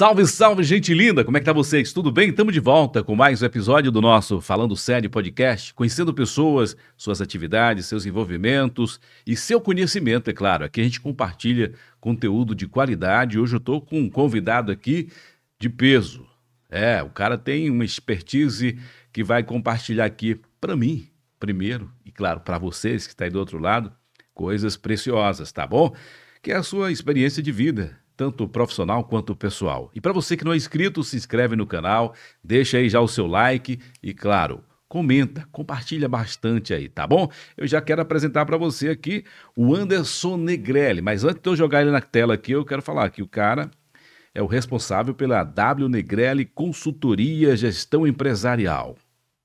Salve, salve, gente linda! Como é que tá vocês? Tudo bem? Estamos de volta com mais um episódio do nosso Falando Sério Podcast, conhecendo pessoas, suas atividades, seus envolvimentos e seu conhecimento, é claro. Aqui a gente compartilha conteúdo de qualidade. Hoje eu tô com um convidado aqui de peso. É, o cara tem uma expertise que vai compartilhar aqui para mim, primeiro, e claro, para vocês que estão tá aí do outro lado, coisas preciosas, tá bom? Que é a sua experiência de vida tanto profissional quanto pessoal. E para você que não é inscrito, se inscreve no canal, deixa aí já o seu like e, claro, comenta, compartilha bastante aí, tá bom? Eu já quero apresentar para você aqui o Anderson Negrelli, mas antes de eu jogar ele na tela aqui, eu quero falar que o cara é o responsável pela W Negrelli Consultoria Gestão Empresarial.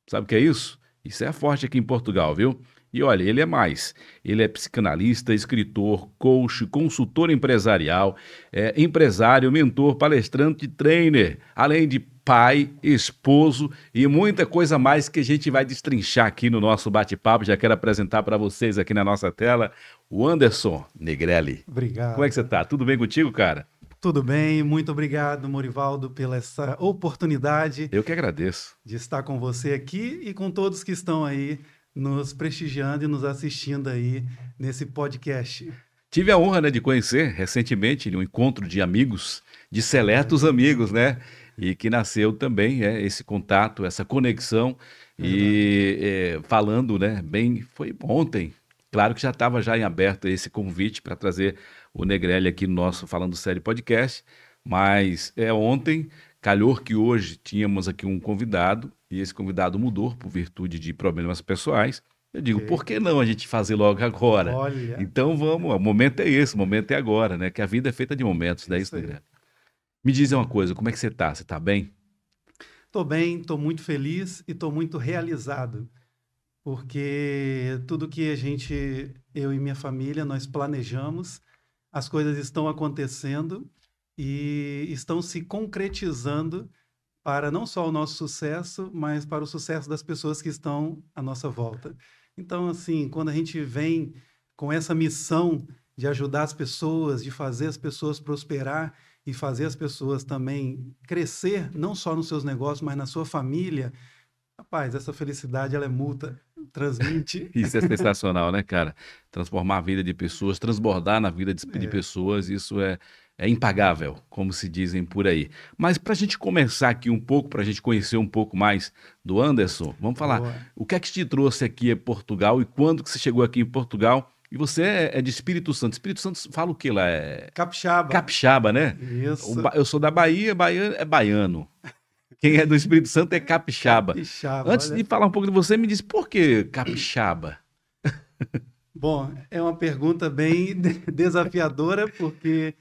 Sabe o que é isso? Isso é forte aqui em Portugal, viu? E olha, ele é mais. Ele é psicanalista, escritor, coach, consultor empresarial, é, empresário, mentor, palestrante, trainer, além de pai, esposo e muita coisa mais que a gente vai destrinchar aqui no nosso bate-papo. Já quero apresentar para vocês aqui na nossa tela o Anderson Negrelli. Obrigado. Como é que você está? Tudo bem contigo, cara? Tudo bem, muito obrigado, Morivaldo, pela essa oportunidade. Eu que agradeço. De estar com você aqui e com todos que estão aí nos prestigiando e nos assistindo aí nesse podcast. Tive a honra né, de conhecer recentemente um encontro de amigos, de seletos é. amigos, né? E que nasceu também é, esse contato, essa conexão. E é, falando, né? Bem, foi ontem. Claro que já estava já em aberto esse convite para trazer o Negrelli aqui no nosso Falando série Podcast, mas é ontem Calhou que hoje tínhamos aqui um convidado e esse convidado mudou por virtude de problemas pessoais. Eu digo, okay. por que não a gente fazer logo agora? Olha. Então vamos, o momento é esse, o momento é agora, né? Que a vida é feita de momentos, né? Isso, né? Me diz uma coisa, como é que você tá? Você tá bem? Tô bem, tô muito feliz e tô muito realizado. Porque tudo que a gente, eu e minha família, nós planejamos, as coisas estão acontecendo e estão se concretizando para não só o nosso sucesso, mas para o sucesso das pessoas que estão à nossa volta. Então, assim, quando a gente vem com essa missão de ajudar as pessoas, de fazer as pessoas prosperar e fazer as pessoas também crescer, não só nos seus negócios, mas na sua família, rapaz, essa felicidade ela é multa, transmite. isso é sensacional, né, cara? Transformar a vida de pessoas, transbordar na vida de, é. de pessoas, isso é é impagável, como se dizem por aí. Mas para a gente começar aqui um pouco, para a gente conhecer um pouco mais do Anderson, vamos falar Boa. o que é que te trouxe aqui a Portugal e quando que você chegou aqui em Portugal? E você é, é de Espírito Santo. Espírito Santo fala o que lá? É... Capixaba. Capixaba, né? Isso. Eu sou da Bahia, Bahia é baiano. Quem é do Espírito Santo é capixaba. capixaba Antes olha... de falar um pouco de você, me diz por que capixaba? Bom, é uma pergunta bem desafiadora, porque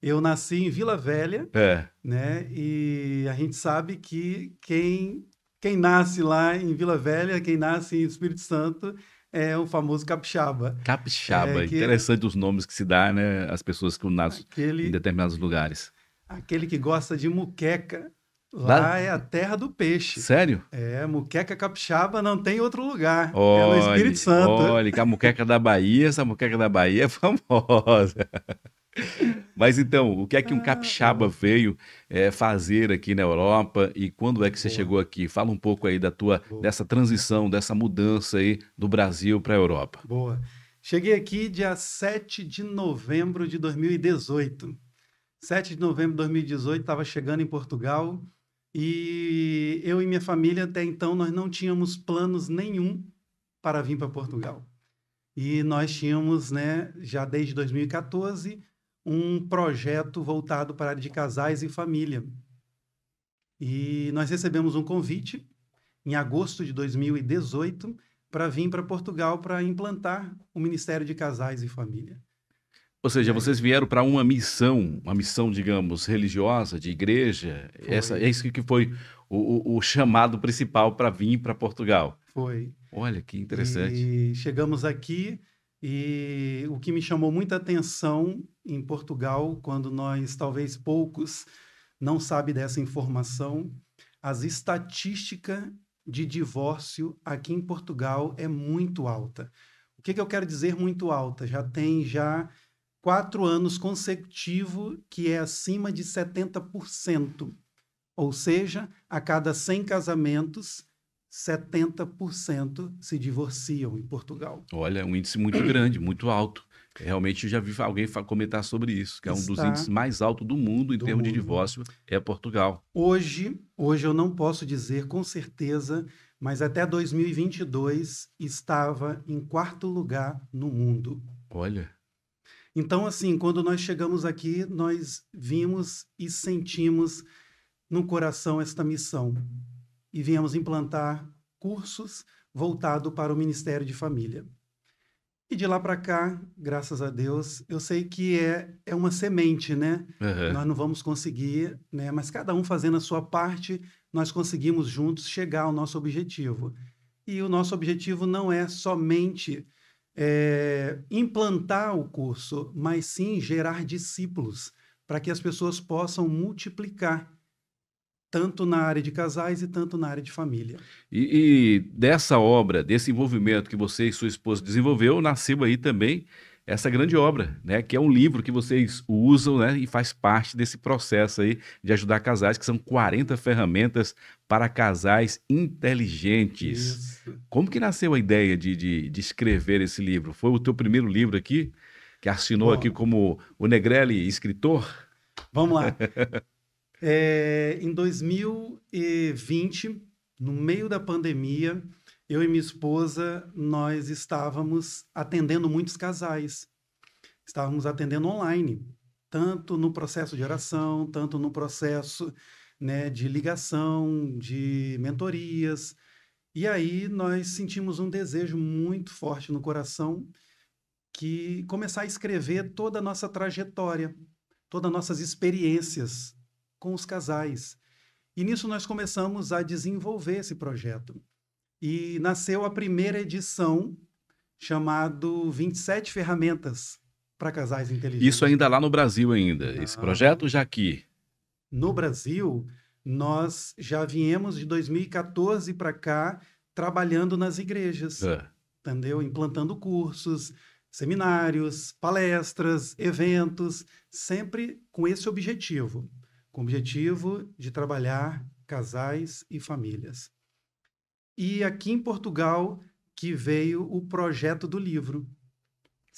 eu nasci em Vila Velha, é. né? E a gente sabe que quem, quem nasce lá em Vila Velha, quem nasce em Espírito Santo, é o famoso capixaba. Capixaba, é, que... interessante os nomes que se dá, né? As pessoas que nascem aquele... em determinados lugares. Aquele que gosta de muqueca, Lá, Lá é a terra do peixe. Sério? É, muqueca capixaba não tem outro lugar. Olha, é no Espírito Santo. Olha, que a muqueca da Bahia, essa muqueca da Bahia é famosa. Mas então, o que é que um ah, capixaba tá. veio é, fazer aqui na Europa e quando é que você Boa. chegou aqui? Fala um pouco aí da tua Boa. dessa transição, dessa mudança aí do Brasil para a Europa. Boa. Cheguei aqui dia 7 de novembro de 2018. 7 de novembro de 2018 estava chegando em Portugal e eu e minha família até então nós não tínhamos planos nenhum para vir para Portugal. E nós tínhamos, né, já desde 2014 um projeto voltado para a área de casais e família. E nós recebemos um convite em agosto de 2018 para vir para Portugal para implantar o Ministério de Casais e Família. Ou seja, é. vocês vieram para uma missão, uma missão, digamos, religiosa, de igreja. Foi. Essa, é isso que foi o, o chamado principal para vir para Portugal. Foi. Olha que interessante. E chegamos aqui e o que me chamou muita atenção em Portugal, quando nós, talvez poucos, não sabe dessa informação, as estatísticas de divórcio aqui em Portugal é muito alta. O que, que eu quero dizer muito alta? Já tem já quatro anos consecutivos que é acima de 70%. Ou seja, a cada 100 casamentos, 70% se divorciam em Portugal. Olha, um índice muito grande, muito alto. Realmente eu já vi alguém comentar sobre isso, que é um Está dos índices mais altos do mundo em do termos mundo. de divórcio, é Portugal. Hoje, hoje eu não posso dizer com certeza, mas até 2022 estava em quarto lugar no mundo. Olha. Então assim, quando nós chegamos aqui, nós vimos e sentimos no coração esta missão e viemos implantar cursos voltado para o Ministério de Família. E de lá para cá, graças a Deus, eu sei que é, é uma semente, né? Uhum. Nós não vamos conseguir, né? Mas cada um fazendo a sua parte, nós conseguimos juntos chegar ao nosso objetivo. E o nosso objetivo não é somente é, implantar o curso, mas sim gerar discípulos para que as pessoas possam multiplicar tanto na área de casais e tanto na área de família. E, e, dessa obra, desse envolvimento que você e sua esposa desenvolveu, nasceu aí também essa grande obra, né? Que é um livro que vocês usam, né? E faz parte desse processo aí de ajudar casais, que são 40 ferramentas para casais inteligentes. Isso. Como que nasceu a ideia de, de, de escrever esse livro? Foi o teu primeiro livro aqui, que assinou Bom, aqui como o Negrelli, escritor? Vamos lá. É, em 2020, no meio da pandemia, eu e minha esposa, nós estávamos atendendo muitos casais. Estávamos atendendo online, tanto no processo de oração, tanto no processo né, de ligação, de mentorias. E aí nós sentimos um desejo muito forte no coração que começar a escrever toda a nossa trajetória, todas as nossas experiências com os casais. E nisso nós começamos a desenvolver esse projeto. E nasceu a primeira edição, chamado 27 Ferramentas para Casais Inteligentes. Isso ainda lá no Brasil ainda, ah. esse projeto já aqui. No Brasil, nós já viemos de 2014 para cá trabalhando nas igrejas, é. entendeu? Implantando cursos, seminários, palestras, eventos, sempre com esse objetivo com o objetivo de trabalhar casais e famílias. E aqui em Portugal que veio o projeto do livro,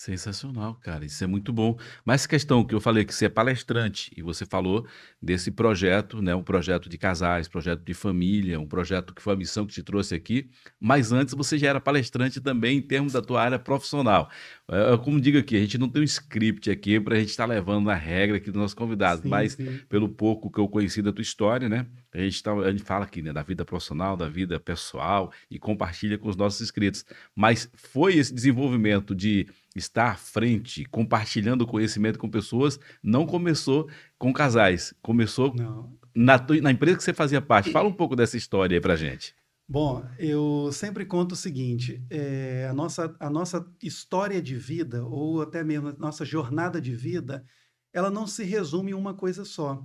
Sensacional, cara. Isso é muito bom. Mas questão que eu falei que você é palestrante e você falou desse projeto, né, um projeto de casais, projeto de família, um projeto que foi a missão que te trouxe aqui. Mas antes você já era palestrante também em termos da tua área profissional. Eu é, é como digo aqui, a gente não tem um script aqui para a gente estar tá levando a regra aqui do nosso convidado, sim, mas sim. pelo pouco que eu conheci da tua história, né? A gente, tá, a gente fala aqui né, da vida profissional, da vida pessoal e compartilha com os nossos inscritos. Mas foi esse desenvolvimento de estar à frente, compartilhando conhecimento com pessoas, não começou com casais, começou na, na, empresa que você fazia parte. Fala um pouco dessa história aí pra gente. Bom, eu sempre conto o seguinte: é, a, nossa, a nossa história de vida, ou até mesmo a nossa jornada de vida, ela não se resume em uma coisa só.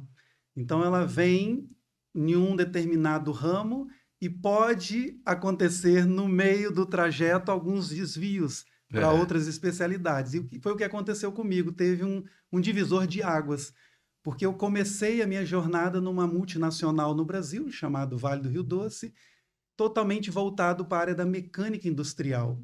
Então, ela vem em um determinado ramo e pode acontecer no meio do trajeto alguns desvios é. para outras especialidades. E foi o que aconteceu comigo. Teve um, um divisor de águas, porque eu comecei a minha jornada numa multinacional no Brasil, chamado Vale do Rio Doce, totalmente voltado para a área da mecânica industrial.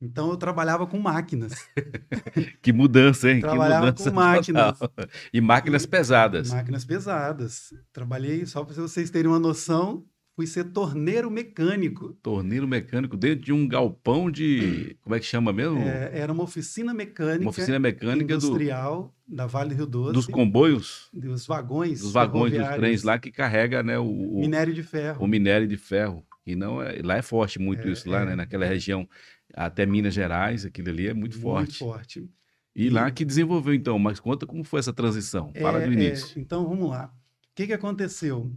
Então eu trabalhava com máquinas. que mudança, hein? Trabalhava que mudança com máquinas. Total. E máquinas e, pesadas. Máquinas pesadas. Trabalhei, só para vocês terem uma noção, fui ser torneiro mecânico. Torneiro mecânico dentro de um galpão de. Como é que chama mesmo? É, era uma oficina mecânica. Uma oficina mecânica industrial do, da Vale do Rio Doce. Dos comboios? Dos vagões. Dos vagões, dos trens lá que carrega né, o, o. Minério de ferro. O minério de ferro. E não é, lá é forte muito é, isso, lá, é, né, naquela é. região até Minas Gerais, aquilo ali é muito, muito forte. Muito forte. E, lá que desenvolveu, então, mas conta como foi essa transição. Fala é, do é, início. É, então, vamos lá. O que, que aconteceu?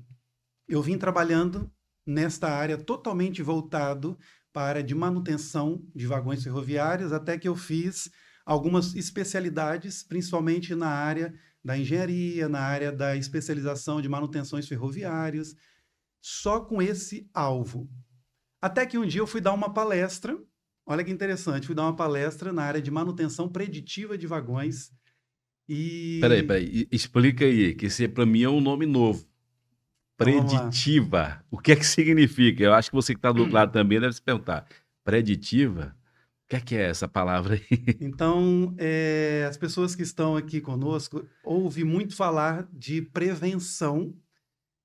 Eu vim trabalhando nesta área totalmente voltado para a área de manutenção de vagões ferroviários, até que eu fiz algumas especialidades, principalmente na área da engenharia, na área da especialização de manutenções ferroviárias, só com esse alvo. Até que um dia eu fui dar uma palestra Olha que interessante, fui dar uma palestra na área de manutenção preditiva de vagões e... Peraí, peraí, explica aí, que esse para mim é um nome novo. Então, preditiva, o que é que significa? Eu acho que você que está do outro lado também deve se perguntar. Preditiva? O que é que é essa palavra aí? Então, é, as pessoas que estão aqui conosco, ouvi muito falar de prevenção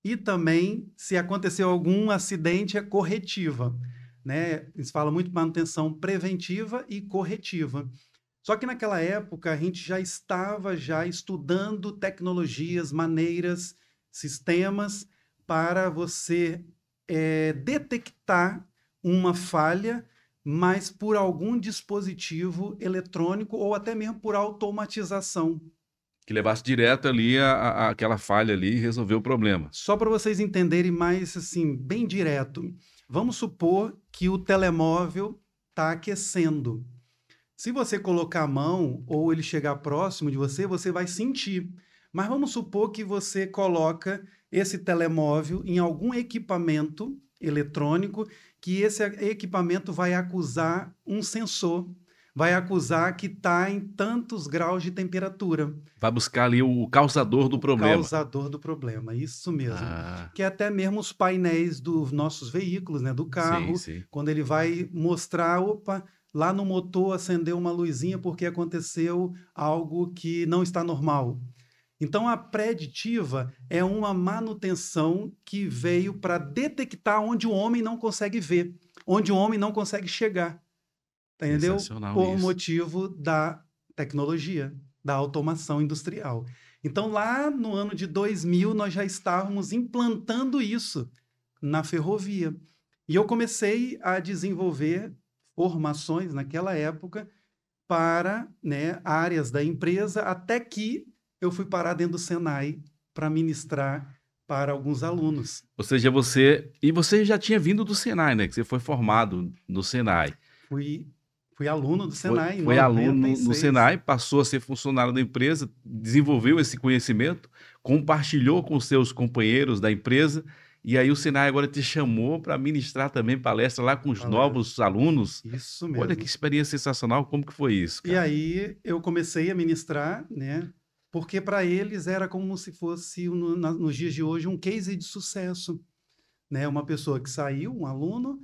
e também, se aconteceu algum acidente, é corretiva né? Eles falam muito manutenção preventiva e corretiva. Só que naquela época a gente já estava já estudando tecnologias, maneiras, sistemas para você é, detectar uma falha, mas por algum dispositivo eletrônico ou até mesmo por automatização. Que levasse direto ali a, a, aquela falha ali e resolver o problema. Só para vocês entenderem mais assim, bem direto. Vamos supor que o telemóvel está aquecendo. Se você colocar a mão ou ele chegar próximo de você, você vai sentir. Mas vamos supor que você coloca esse telemóvel em algum equipamento eletrônico que esse equipamento vai acusar um sensor vai acusar que está em tantos graus de temperatura. Vai buscar ali o causador do o problema. Causador do problema, isso mesmo. Ah. Que até mesmo os painéis dos nossos veículos, né, do carro, sim, sim. quando ele vai mostrar, opa, lá no motor acendeu uma luzinha porque aconteceu algo que não está normal. Então, a preditiva é uma manutenção que veio para detectar onde o homem não consegue ver, onde o homem não consegue chegar. Tá entendeu? Por isso. motivo da tecnologia, da automação industrial. Então, lá no ano de 2000, nós já estávamos implantando isso na ferrovia. E eu comecei a desenvolver formações naquela época para né, áreas da empresa, até que eu fui parar dentro do Senai para ministrar para alguns alunos. Ou seja, você. E você já tinha vindo do Senai, né? Que você foi formado no Senai. Fui Fui aluno do Senai. Foi, foi aluno no Senai, passou a ser funcionário da empresa, desenvolveu esse conhecimento, compartilhou com seus companheiros da empresa. E aí o Senai agora te chamou para ministrar também palestra lá com os palestra. novos alunos. Isso mesmo. Olha que experiência sensacional, como que foi isso? Cara? E aí eu comecei a ministrar, né? Porque para eles era como se fosse, no, na, nos dias de hoje, um case de sucesso. Né? Uma pessoa que saiu, um aluno,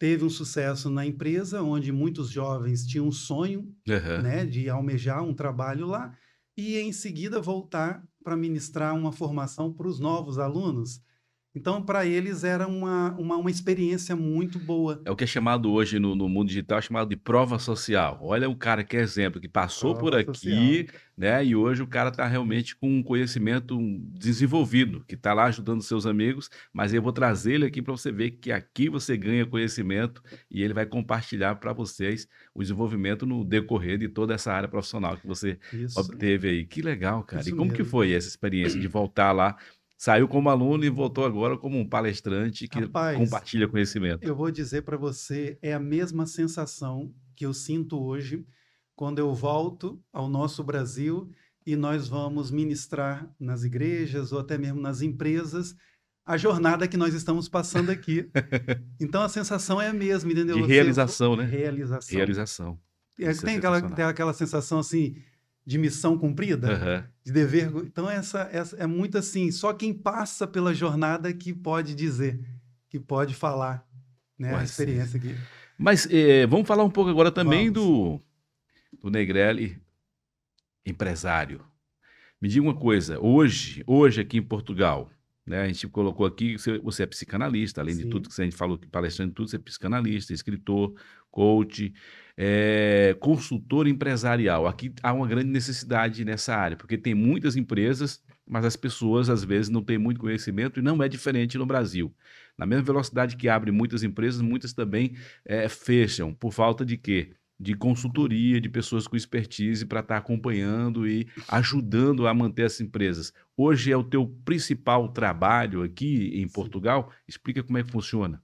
teve um sucesso na empresa, onde muitos jovens tinham um sonho uhum. né, de almejar um trabalho lá e, em seguida, voltar para ministrar uma formação para os novos alunos. Então, para eles era uma, uma, uma, experiência muito boa. É o que é chamado hoje no, no mundo digital, é chamado de prova social. Olha o cara que é exemplo, que passou prova por aqui, né? E hoje o cara está realmente com um conhecimento desenvolvido, que está lá ajudando seus amigos. Mas eu vou trazer ele aqui para você ver que aqui você ganha conhecimento e ele vai compartilhar para vocês o desenvolvimento no decorrer de toda essa área profissional que você Isso. obteve aí. Que legal, cara. Isso e como mesmo. que foi essa experiência de voltar lá saiu como aluno e voltou agora como um palestrante que Rapaz, compartilha conhecimento. Eu vou dizer para você, é a mesma sensação que eu sinto hoje quando eu volto ao nosso Brasil e nós vamos ministrar nas igrejas ou até mesmo nas empresas a jornada que nós estamos passando aqui. então a sensação é a mesma, entendeu? De realização, você, né? Realização. Realização. É, é tem, aquela, tem aquela sensação assim, de missão cumprida, uhum. de dever. Então, essa, essa é muito assim, só quem passa pela jornada que pode dizer, que pode falar né, Mas, a experiência aqui. Mas vamos falar um pouco agora também vamos. do, do Negrelli, empresário. Me diga uma coisa, hoje, hoje aqui em Portugal, né? A gente colocou aqui que você é psicanalista, além Sim. de tudo que a gente falou, palestrando tudo, você é psicanalista, escritor, coach, é, consultor empresarial. Aqui há uma grande necessidade nessa área, porque tem muitas empresas, mas as pessoas às vezes não têm muito conhecimento e não é diferente no Brasil. Na mesma velocidade que abre muitas empresas, muitas também é, fecham. Por falta de quê? de consultoria, de pessoas com expertise para estar tá acompanhando e ajudando a manter essas empresas. Hoje é o teu principal trabalho aqui em Sim. Portugal. Explica como é que funciona.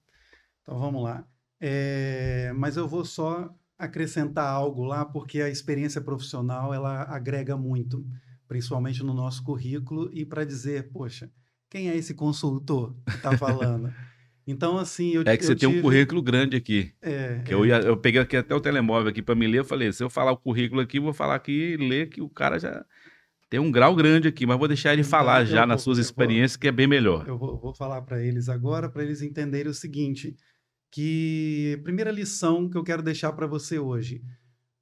Então vamos lá. É... mas eu vou só acrescentar algo lá, porque a experiência profissional ela agrega muito, principalmente no nosso currículo e para dizer, poxa, quem é esse consultor que está falando? Então, assim, eu É que você tive... tem um currículo grande aqui. É. Que é. Eu, ia, eu peguei aqui até o telemóvel aqui para me ler, eu falei, se eu falar o currículo aqui, vou falar aqui e ler que o cara já tem um grau grande aqui, mas vou deixar ele então, falar já vou, nas suas experiências, vou, que é bem melhor. Eu vou, vou falar para eles agora, para eles entenderem o seguinte, que primeira lição que eu quero deixar para você hoje,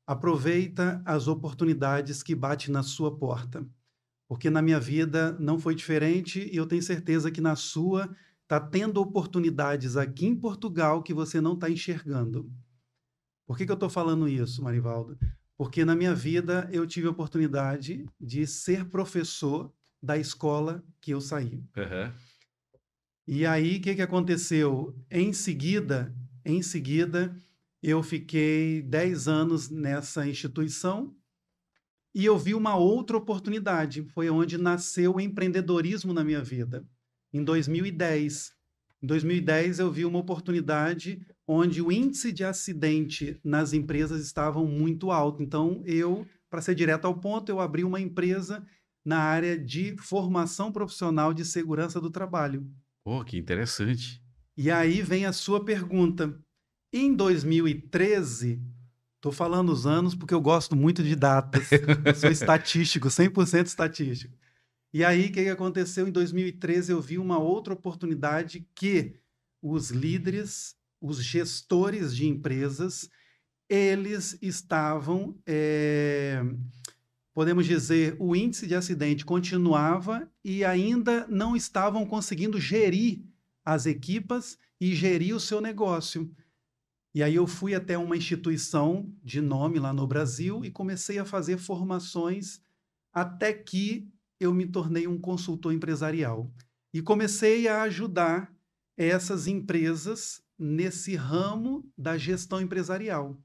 aproveita as oportunidades que batem na sua porta, porque na minha vida não foi diferente e eu tenho certeza que na sua está tendo oportunidades aqui em Portugal que você não está enxergando. Por que, que eu estou falando isso, Marivaldo? Porque na minha vida eu tive a oportunidade de ser professor da escola que eu saí. Uhum. E aí, o que, que aconteceu? Em seguida, em seguida, eu fiquei 10 anos nessa instituição e eu vi uma outra oportunidade. Foi onde nasceu o empreendedorismo na minha vida em 2010. Em 2010, eu vi uma oportunidade onde o índice de acidente nas empresas estava muito alto. Então, eu, para ser direto ao ponto, eu abri uma empresa na área de formação profissional de segurança do trabalho. Oh, que interessante. E aí vem a sua pergunta. Em 2013, estou falando os anos porque eu gosto muito de datas, sou estatístico, 100% estatístico. E aí, o que aconteceu? Em 2013, eu vi uma outra oportunidade que os líderes, os gestores de empresas, eles estavam, é, podemos dizer, o índice de acidente continuava e ainda não estavam conseguindo gerir as equipas e gerir o seu negócio. E aí eu fui até uma instituição de nome lá no Brasil e comecei a fazer formações até que eu me tornei um consultor empresarial e comecei a ajudar essas empresas nesse ramo da gestão empresarial.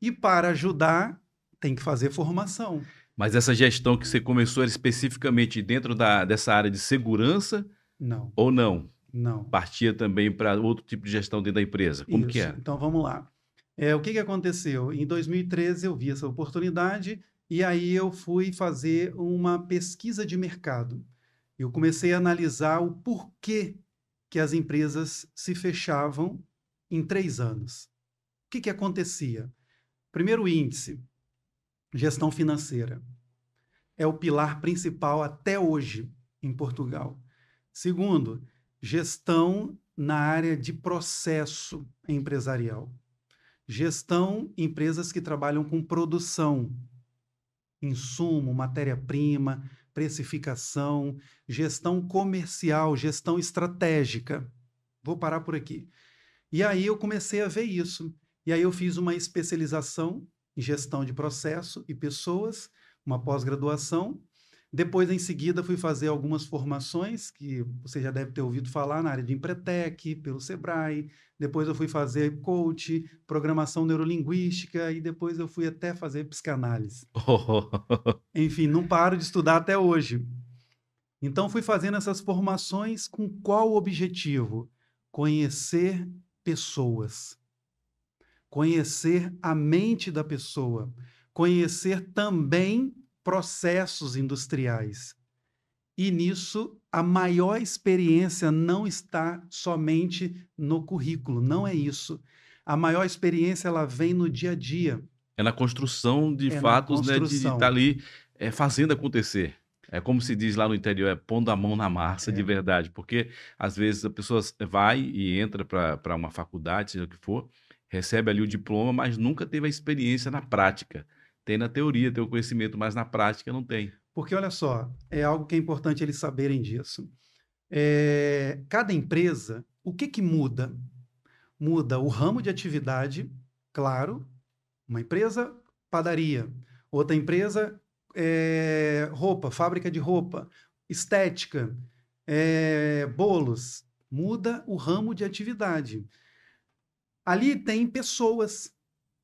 E para ajudar, tem que fazer formação. Mas essa gestão que você começou era especificamente dentro da, dessa área de segurança? Não. Ou não? Não. Partia também para outro tipo de gestão dentro da empresa? Como Isso. que é? Então vamos lá. É, o que, que aconteceu? Em 2013 eu vi essa oportunidade e aí eu fui fazer uma pesquisa de mercado. Eu comecei a analisar o porquê que as empresas se fechavam em três anos. O que, que acontecia? Primeiro índice, gestão financeira. É o pilar principal até hoje em Portugal. Segundo, gestão na área de processo empresarial. Gestão, empresas que trabalham com produção, insumo, matéria-prima, precificação, gestão comercial, gestão estratégica. Vou parar por aqui. E aí eu comecei a ver isso. E aí eu fiz uma especialização em gestão de processo e pessoas, uma pós-graduação, depois, em seguida, fui fazer algumas formações que você já deve ter ouvido falar na área de Empretec, pelo Sebrae. Depois eu fui fazer coach, programação neurolinguística e depois eu fui até fazer psicanálise. Oh. Enfim, não paro de estudar até hoje. Então fui fazendo essas formações com qual objetivo? Conhecer pessoas. Conhecer a mente da pessoa, conhecer também processos industriais. E nisso, a maior experiência não está somente no currículo, não é isso. A maior experiência ela vem no dia a dia. É na construção de é fatos, construção. Né, de estar tá ali é, fazendo acontecer. É como se diz lá no interior, é pondo a mão na massa é. de verdade, porque às vezes a pessoa vai e entra para uma faculdade, seja o que for, recebe ali o diploma, mas nunca teve a experiência na prática tem na teoria, tem o conhecimento, mas na prática não tem. Porque olha só, é algo que é importante eles saberem disso. É, cada empresa, o que, que muda? Muda o ramo de atividade, claro, uma empresa, padaria, outra empresa, é, roupa, fábrica de roupa, estética, é, bolos, muda o ramo de atividade. Ali tem pessoas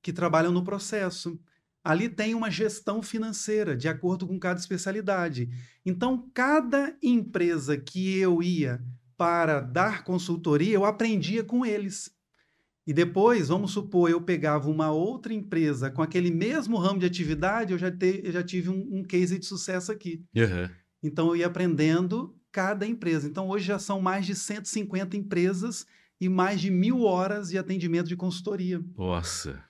que trabalham no processo. Ali tem uma gestão financeira, de acordo com cada especialidade. Então, cada empresa que eu ia para dar consultoria, eu aprendia com eles. E depois, vamos supor, eu pegava uma outra empresa com aquele mesmo ramo de atividade, eu já, te, eu já tive um, um case de sucesso aqui. Uhum. Então, eu ia aprendendo cada empresa. Então, hoje já são mais de 150 empresas e mais de mil horas de atendimento de consultoria. Nossa!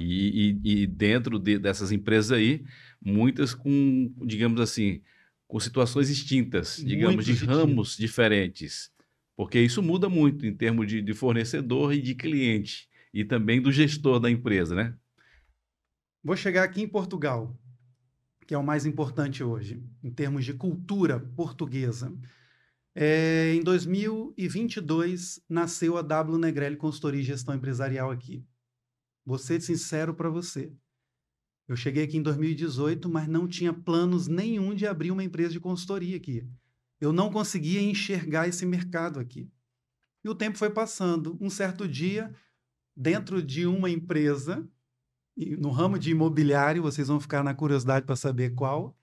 E, e, e dentro de, dessas empresas aí, muitas com, digamos assim, com situações extintas, digamos, muito de distinto. ramos diferentes. Porque isso muda muito em termos de, de fornecedor e de cliente, e também do gestor da empresa, né? Vou chegar aqui em Portugal, que é o mais importante hoje, em termos de cultura portuguesa. É, em 2022, nasceu a W Negrelli Consultoria e Gestão Empresarial aqui. Vou ser sincero para você. Eu cheguei aqui em 2018, mas não tinha planos nenhum de abrir uma empresa de consultoria aqui. Eu não conseguia enxergar esse mercado aqui. E o tempo foi passando. Um certo dia, dentro de uma empresa, no ramo de imobiliário, vocês vão ficar na curiosidade para saber qual.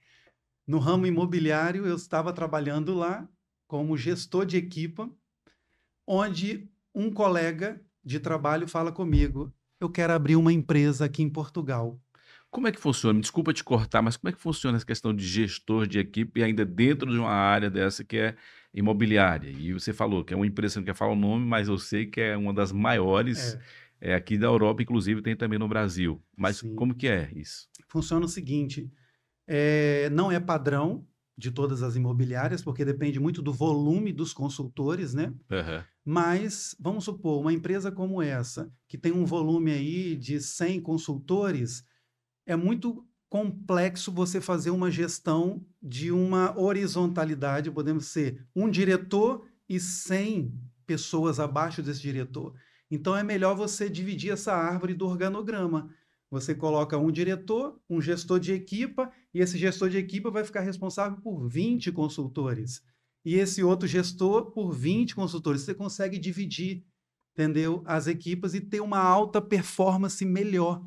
No ramo imobiliário, eu estava trabalhando lá como gestor de equipa, onde um colega de trabalho fala comigo: eu quero abrir uma empresa aqui em Portugal. Como é que funciona? Desculpa te cortar, mas como é que funciona essa questão de gestor de equipe ainda dentro de uma área dessa que é imobiliária? E você falou que é uma empresa, não quer falar o nome, mas eu sei que é uma das maiores é. É, aqui da Europa, inclusive tem também no Brasil. Mas Sim. como que é isso? Funciona o seguinte, é, não é padrão, de todas as imobiliárias, porque depende muito do volume dos consultores, né? Uhum. Mas, vamos supor, uma empresa como essa, que tem um volume aí de 100 consultores, é muito complexo você fazer uma gestão de uma horizontalidade, podemos ser um diretor e 100 pessoas abaixo desse diretor. Então, é melhor você dividir essa árvore do organograma. Você coloca um diretor, um gestor de equipa, e esse gestor de equipa vai ficar responsável por 20 consultores. E esse outro gestor por 20 consultores. Você consegue dividir, entendeu? As equipas e ter uma alta performance melhor.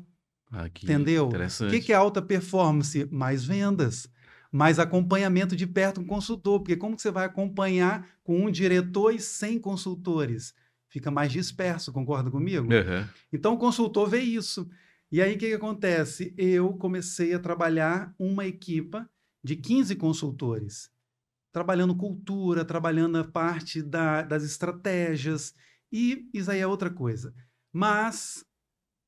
Aqui, ah, entendeu? O que é alta performance? Mais vendas mais acompanhamento de perto com um consultor, porque como que você vai acompanhar com um diretor e 100 consultores? Fica mais disperso, concorda comigo? Uhum. Então o consultor vê isso. E aí o que, que acontece? Eu comecei a trabalhar uma equipa de 15 consultores, trabalhando cultura, trabalhando a parte da, das estratégias, e isso aí é outra coisa. Mas,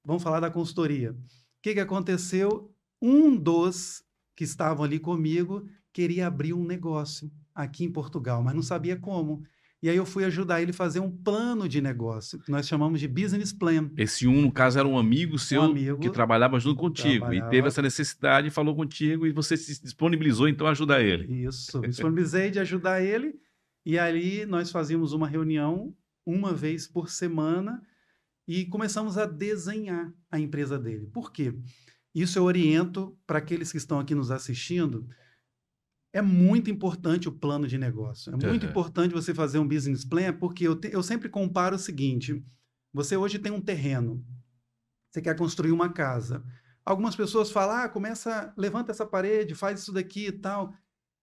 vamos falar da consultoria. O que, que aconteceu? Um dos que estavam ali comigo queria abrir um negócio aqui em Portugal, mas não sabia como. E aí eu fui ajudar ele a fazer um plano de negócio, que nós chamamos de business plan. Esse um, no caso, era um amigo seu um amigo que trabalhava junto contigo trabalhava. e teve essa necessidade, falou contigo e você se disponibilizou então a ajudar ele. Isso, disponibilizei de ajudar ele e ali nós fazíamos uma reunião uma vez por semana e começamos a desenhar a empresa dele. Por quê? Isso eu oriento para aqueles que estão aqui nos assistindo, é muito importante o plano de negócio. É muito uhum. importante você fazer um business plan, porque eu, te, eu sempre comparo o seguinte: você hoje tem um terreno, você quer construir uma casa. Algumas pessoas falam, ah, começa, levanta essa parede, faz isso daqui e tal,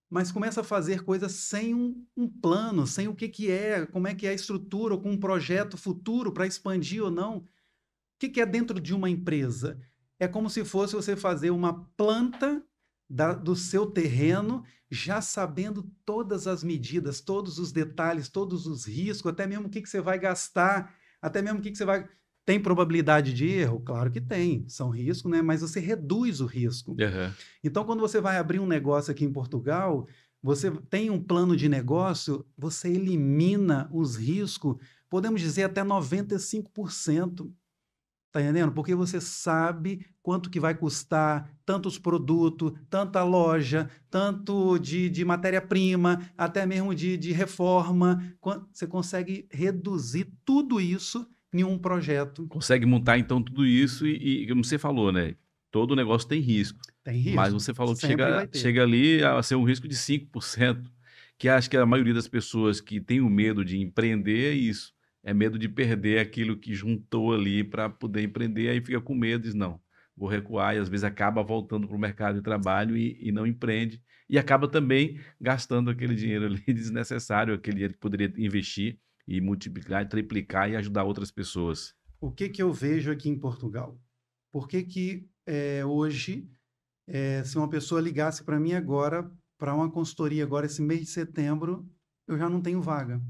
mas começa a fazer coisas sem um, um plano, sem o que, que é, como é que é a estrutura, ou com um projeto futuro para expandir ou não. O que, que é dentro de uma empresa? É como se fosse você fazer uma planta da, do seu terreno, já sabendo todas as medidas, todos os detalhes, todos os riscos, até mesmo o que, que você vai gastar, até mesmo o que, que você vai. Tem probabilidade de erro? Claro que tem, são riscos, né? Mas você reduz o risco. Uhum. Então, quando você vai abrir um negócio aqui em Portugal, você tem um plano de negócio, você elimina os riscos, podemos dizer até 95%. Está entendendo? Porque você sabe quanto que vai custar tantos produtos, tanta loja, tanto de, de matéria-prima, até mesmo de, de reforma. Você consegue reduzir tudo isso em um projeto. Consegue montar, então, tudo isso e, e como você falou, né? Todo negócio tem risco. Tem risco. Mas você falou que chega, chega ali a ser um risco de 5%, que acho que a maioria das pessoas que tem o medo de empreender é isso é medo de perder aquilo que juntou ali para poder empreender, aí fica com medo, diz não, vou recuar, e às vezes acaba voltando para o mercado de trabalho e, e, não empreende, e acaba também gastando aquele dinheiro ali desnecessário, aquele dinheiro que poderia investir e multiplicar, triplicar e ajudar outras pessoas. O que, que eu vejo aqui em Portugal? Por que, que é, hoje, é, se uma pessoa ligasse para mim agora, para uma consultoria agora esse mês de setembro, eu já não tenho vaga?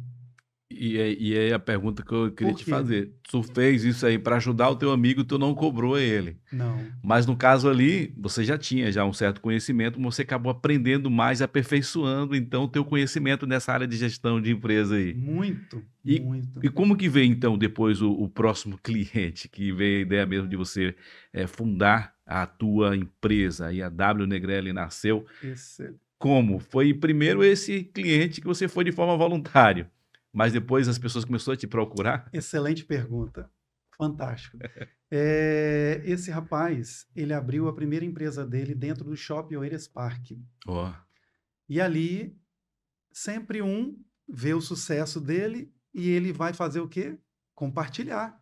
E é, e é a pergunta que eu queria te fazer. Tu fez isso aí para ajudar o teu amigo, tu não cobrou ele. Não. Mas no caso ali, você já tinha já um certo conhecimento, você acabou aprendendo mais, aperfeiçoando então o teu conhecimento nessa área de gestão de empresa aí. Muito, e, muito. E como que vem então depois o, o próximo cliente, que veio a ideia mesmo de você é, fundar a tua empresa? E a W Negrelli nasceu. Excelente. Como? Foi primeiro esse cliente que você foi de forma voluntária mas depois as pessoas começaram a te procurar? Excelente pergunta. Fantástico. É, esse rapaz, ele abriu a primeira empresa dele dentro do Shopping Oeiras Park. Oh. E ali, sempre um vê o sucesso dele e ele vai fazer o quê? Compartilhar.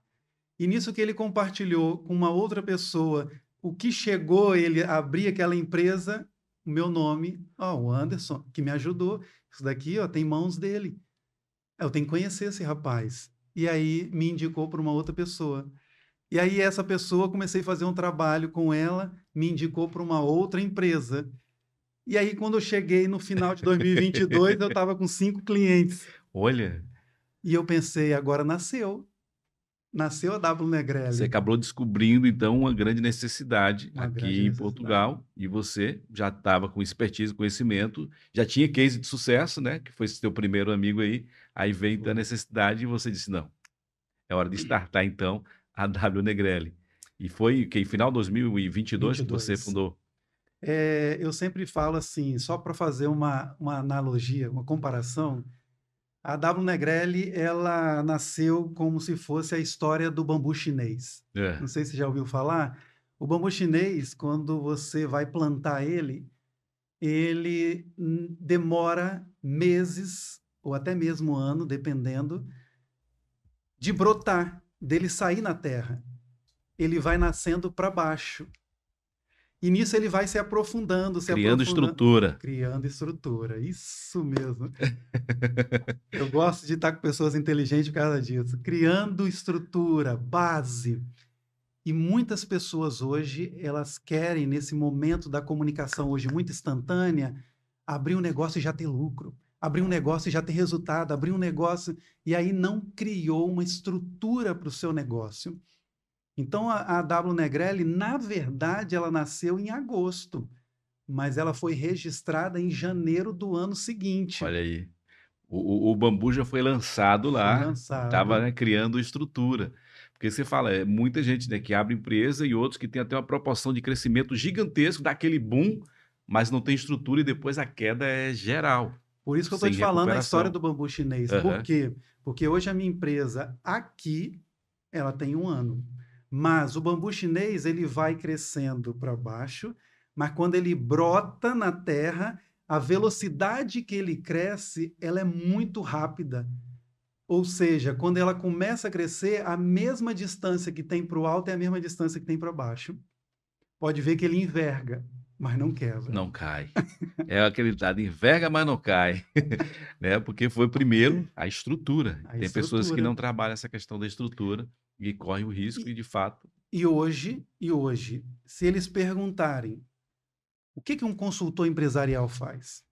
E nisso que ele compartilhou com uma outra pessoa, o que chegou ele a abrir aquela empresa, o meu nome, ó, oh, o Anderson, que me ajudou. Isso daqui ó, tem mãos dele. Eu tenho que conhecer esse rapaz. E aí me indicou para uma outra pessoa. E aí essa pessoa comecei a fazer um trabalho com ela, me indicou para uma outra empresa. E aí quando eu cheguei no final de 2022, eu estava com cinco clientes. Olha. E eu pensei, agora nasceu nasceu a W Negrelli. Você acabou descobrindo, então, uma grande necessidade uma aqui grande em Portugal e você já estava com expertise, conhecimento, já tinha case de sucesso, né? Que foi seu primeiro amigo aí. Aí veio então a necessidade e você disse: não, é hora de startar, então, a W Negrelli. E foi que em final de 2022 22. que você fundou. É, eu sempre falo assim, só para fazer uma, uma analogia, uma comparação, a W Negrelli, ela nasceu como se fosse a história do bambu chinês. É. Não sei se já ouviu falar. O bambu chinês, quando você vai plantar ele, ele demora meses ou até mesmo ano, dependendo, de brotar, dele sair na terra. Ele vai nascendo para baixo. E nisso ele vai se aprofundando, se criando estrutura. Criando estrutura, isso mesmo. Eu gosto de estar com pessoas inteligentes por causa disso. Criando estrutura, base. E muitas pessoas hoje, elas querem, nesse momento da comunicação hoje muito instantânea, abrir um negócio e já ter lucro. Abrir um negócio e já ter resultado, abrir um negócio. E aí não criou uma estrutura para o seu negócio então, a, a W. Negrelli, na verdade, ela nasceu em agosto, mas ela foi registrada em janeiro do ano seguinte. Olha aí. O, o, o bambu já foi lançado lá, foi lançado. estava né, criando estrutura. Porque você fala, é muita gente né, que abre empresa e outros que tem até uma proporção de crescimento gigantesco, daquele boom, mas não tem estrutura e depois a queda é geral. Por isso que eu estou te falando a história do bambu chinês. Uhum. Por quê? Porque hoje a minha empresa aqui, ela tem um ano. Mas uhum. o bambu chinês ele vai crescendo para baixo, mas quando ele brota na terra, a velocidade que ele cresce ela é muito rápida. Ou seja, quando ela começa a crescer, a mesma distância que tem para o alto é a mesma distância que tem para baixo. Pode ver que ele enverga, mas não quebra. Não cai. é aquele ditado, enverga, mas não cai. né? Porque foi primeiro a estrutura. A tem estrutura. pessoas que não trabalham essa questão da estrutura e corre o risco, e, e de fato. E hoje, e hoje, se eles perguntarem o que, que um consultor empresarial faz?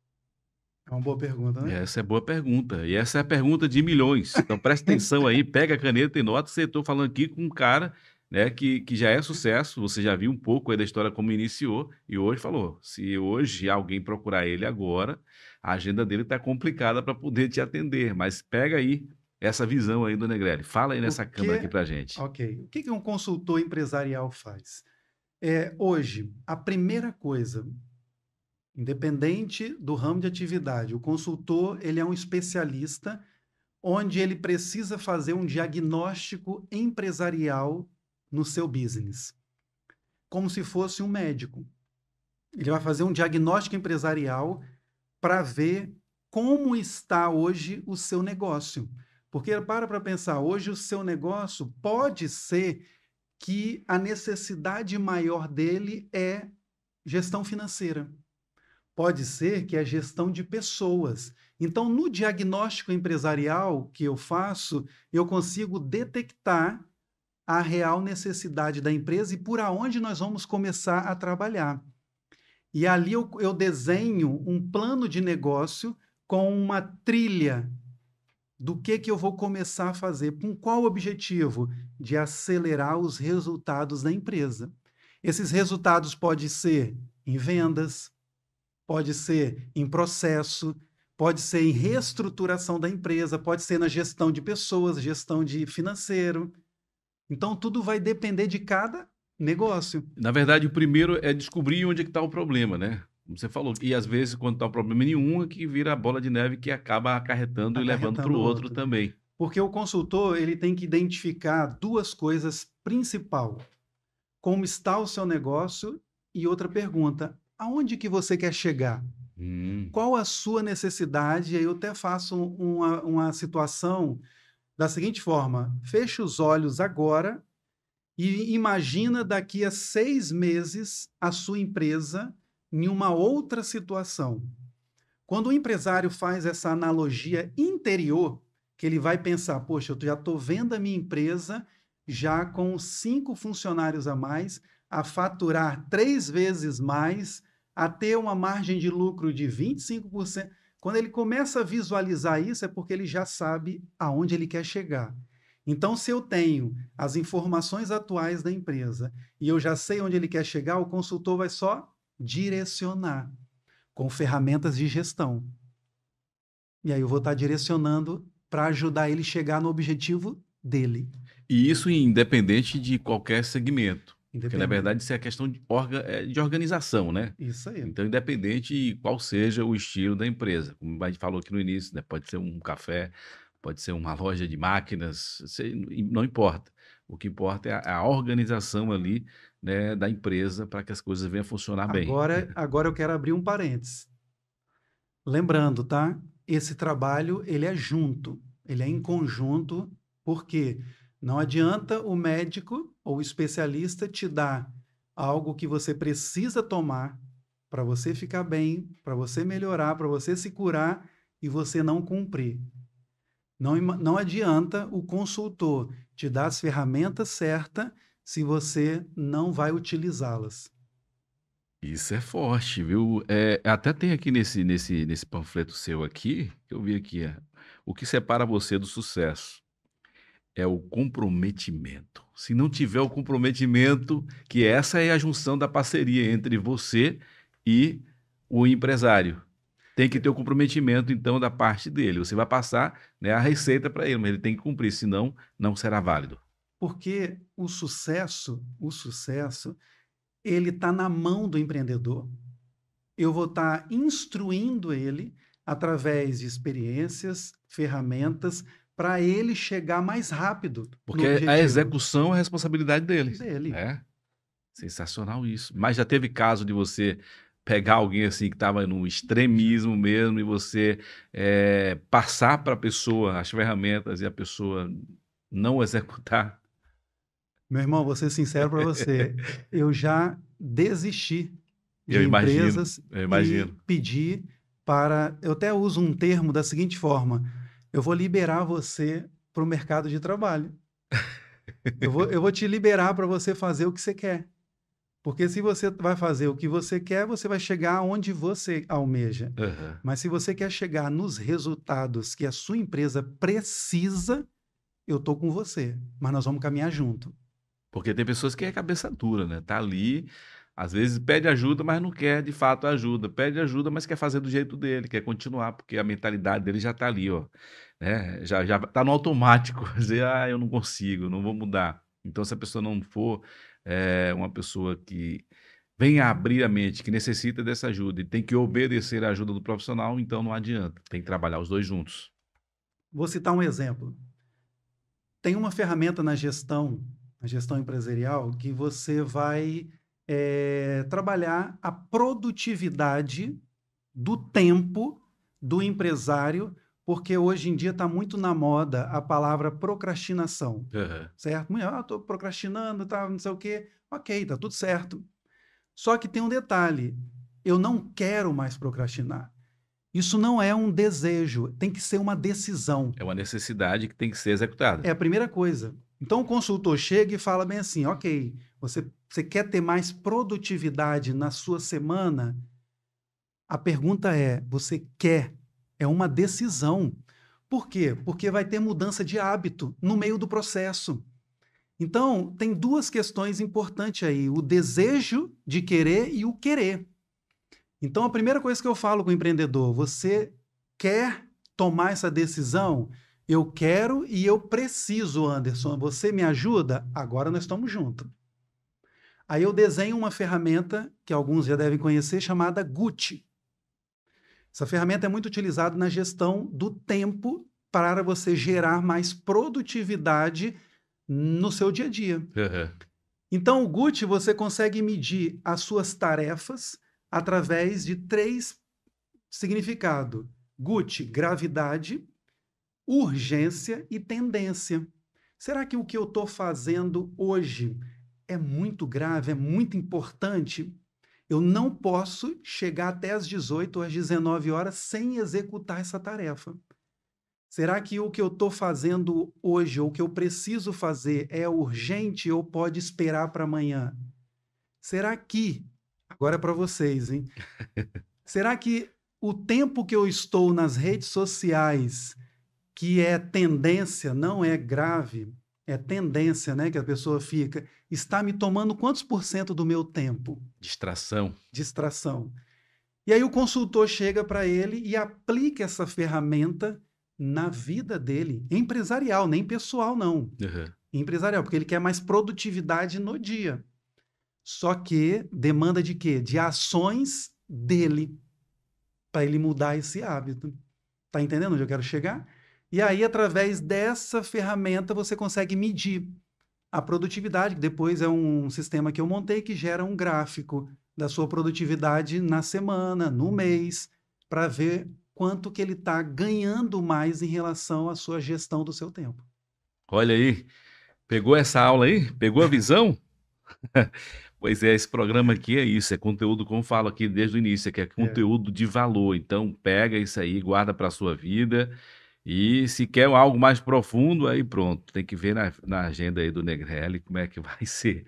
É uma boa pergunta, né? Essa é boa pergunta. E essa é a pergunta de milhões. Então presta atenção aí, pega a caneta e nota. Você estou falando aqui com um cara né, que, que já é sucesso. Você já viu um pouco aí da história como iniciou e hoje falou. Se hoje alguém procurar ele agora, a agenda dele está complicada para poder te atender. Mas pega aí essa visão aí do Negrelli. Fala aí nessa que, câmera aqui para gente. Ok. O que, que um consultor empresarial faz? É, hoje, a primeira coisa, independente do ramo de atividade, o consultor ele é um especialista onde ele precisa fazer um diagnóstico empresarial no seu business, como se fosse um médico. Ele vai fazer um diagnóstico empresarial para ver como está hoje o seu negócio. Porque para para pensar, hoje o seu negócio pode ser que a necessidade maior dele é gestão financeira. Pode ser que é gestão de pessoas. Então, no diagnóstico empresarial que eu faço, eu consigo detectar a real necessidade da empresa e por aonde nós vamos começar a trabalhar. E ali eu, eu desenho um plano de negócio com uma trilha do que, que eu vou começar a fazer, com qual objetivo? De acelerar os resultados da empresa. Esses resultados podem ser em vendas, pode ser em processo, pode ser em reestruturação da empresa, pode ser na gestão de pessoas, gestão de financeiro. Então, tudo vai depender de cada negócio. Na verdade, o primeiro é descobrir onde é está o problema, né? Como você falou. E às vezes, quando está um problema nenhum, é que vira a bola de neve que acaba acarretando, acarretando e levando para o outro, também. Porque o consultor ele tem que identificar duas coisas principal: como está o seu negócio e outra pergunta: aonde que você quer chegar? Hum. Qual a sua necessidade? e Eu até faço uma, uma situação da seguinte forma: fecha os olhos agora e imagina daqui a seis meses a sua empresa em uma outra situação. Quando o empresário faz essa analogia interior, que ele vai pensar, poxa, eu já estou vendo a minha empresa já com cinco funcionários a mais, a faturar três vezes mais, a ter uma margem de lucro de 25%. Quando ele começa a visualizar isso, é porque ele já sabe aonde ele quer chegar. Então, se eu tenho as informações atuais da empresa e eu já sei onde ele quer chegar, o consultor vai só direcionar com ferramentas de gestão. E aí eu vou estar direcionando para ajudar ele chegar no objetivo dele. E isso independente de qualquer segmento. Porque, na verdade, isso é questão de, orga, é, de organização, né? Isso aí. Então, independente de qual seja o estilo da empresa. Como a gente falou aqui no início, né? Pode ser um café, pode ser uma loja de máquinas, não importa. O que importa é a, a organização ali né, da empresa para que as coisas venham a funcionar bem. Agora, agora eu quero abrir um parênteses. Lembrando, tá? Esse trabalho ele é junto, ele é em conjunto, porque não adianta o médico ou o especialista te dar algo que você precisa tomar para você ficar bem, para você melhorar, para você se curar e você não cumprir. Não, não adianta o consultor te dar as ferramentas certas se você não vai utilizá-las. Isso é forte, viu? É, até tem aqui nesse, nesse, nesse panfleto seu aqui, que eu vi aqui, é, o que separa você do sucesso é o comprometimento. Se não tiver o comprometimento, que essa é a junção da parceria entre você e o empresário. Tem que ter o comprometimento, então, da parte dele. Você vai passar né, a receita para ele, mas ele tem que cumprir, senão não será válido porque o sucesso, o sucesso, ele está na mão do empreendedor. Eu vou estar tá instruindo ele através de experiências, ferramentas, para ele chegar mais rápido. Porque a execução é a responsabilidade dele. Dele. É. Sensacional isso. Mas já teve caso de você pegar alguém assim que estava no extremismo mesmo e você é, passar para a pessoa as ferramentas e a pessoa não executar? Meu irmão, vou ser sincero para você. eu já desisti de eu imagino, empresas eu imagino. e pedi para. Eu até uso um termo da seguinte forma: eu vou liberar você para o mercado de trabalho. eu, vou, eu vou te liberar para você fazer o que você quer. Porque se você vai fazer o que você quer, você vai chegar onde você almeja. Uhum. Mas se você quer chegar nos resultados que a sua empresa precisa, eu tô com você. Mas nós vamos caminhar junto. Porque tem pessoas que é cabeça dura, né? Tá ali, às vezes pede ajuda, mas não quer de fato ajuda. Pede ajuda, mas quer fazer do jeito dele, quer continuar, porque a mentalidade dele já tá ali, ó. Né? Já, já tá no automático. Dizer, ah, eu não consigo, não vou mudar. Então, se a pessoa não for é, uma pessoa que vem abrir a mente, que necessita dessa ajuda e tem que obedecer à ajuda do profissional, então não adianta. Tem que trabalhar os dois juntos. Vou citar um exemplo. Tem uma ferramenta na gestão a gestão empresarial, que você vai é, trabalhar a produtividade do tempo do empresário, porque hoje em dia está muito na moda a palavra procrastinação, uhum. certo? Ah, estou procrastinando, tá, não sei o quê. Ok, está tudo certo. Só que tem um detalhe, eu não quero mais procrastinar. Isso não é um desejo, tem que ser uma decisão. É uma necessidade que tem que ser executada. É a primeira coisa. Então o consultor chega e fala bem assim: ok, você, você quer ter mais produtividade na sua semana? A pergunta é: você quer? É uma decisão. Por quê? Porque vai ter mudança de hábito no meio do processo. Então, tem duas questões importantes aí: o desejo de querer e o querer. Então, a primeira coisa que eu falo com o empreendedor: você quer tomar essa decisão? Eu quero e eu preciso, Anderson. Uhum. Você me ajuda? Agora nós estamos juntos. Aí eu desenho uma ferramenta que alguns já devem conhecer, chamada Gucci. Essa ferramenta é muito utilizada na gestão do tempo para você gerar mais produtividade no seu dia a dia. Então, o Gucci, você consegue medir as suas tarefas através de três significados: Gucci, gravidade, urgência e tendência. Será que o que eu estou fazendo hoje é muito grave, é muito importante? Eu não posso chegar até às 18 ou às 19 horas sem executar essa tarefa. Será que o que eu estou fazendo hoje, ou o que eu preciso fazer, é urgente ou pode esperar para amanhã? Será que, agora é para vocês, hein? Será que o tempo que eu estou nas redes sociais que é tendência, não é grave, é tendência, né? Que a pessoa fica, está me tomando quantos por cento do meu tempo? Distração. Distração. E aí o consultor chega para ele e aplica essa ferramenta na vida dele, empresarial, nem pessoal, não. Uhum. Empresarial, porque ele quer mais produtividade no dia. Só que demanda de quê? De ações dele para ele mudar esse hábito. Tá entendendo onde eu quero chegar? E aí, através dessa ferramenta, você consegue medir a produtividade, que depois é um sistema que eu montei que gera um gráfico da sua produtividade na semana, no uhum. mês, para ver quanto que ele está ganhando mais em relação à sua gestão do seu tempo. Olha aí, pegou essa aula aí? Pegou a visão? pois é, esse programa aqui é isso, é conteúdo, como falo aqui desde o início, é que é, é. conteúdo é. de valor. Então, pega isso aí, guarda para a sua vida e se quer algo mais profundo, aí pronto, tem que ver na, na agenda aí do Negrelli como é que vai ser.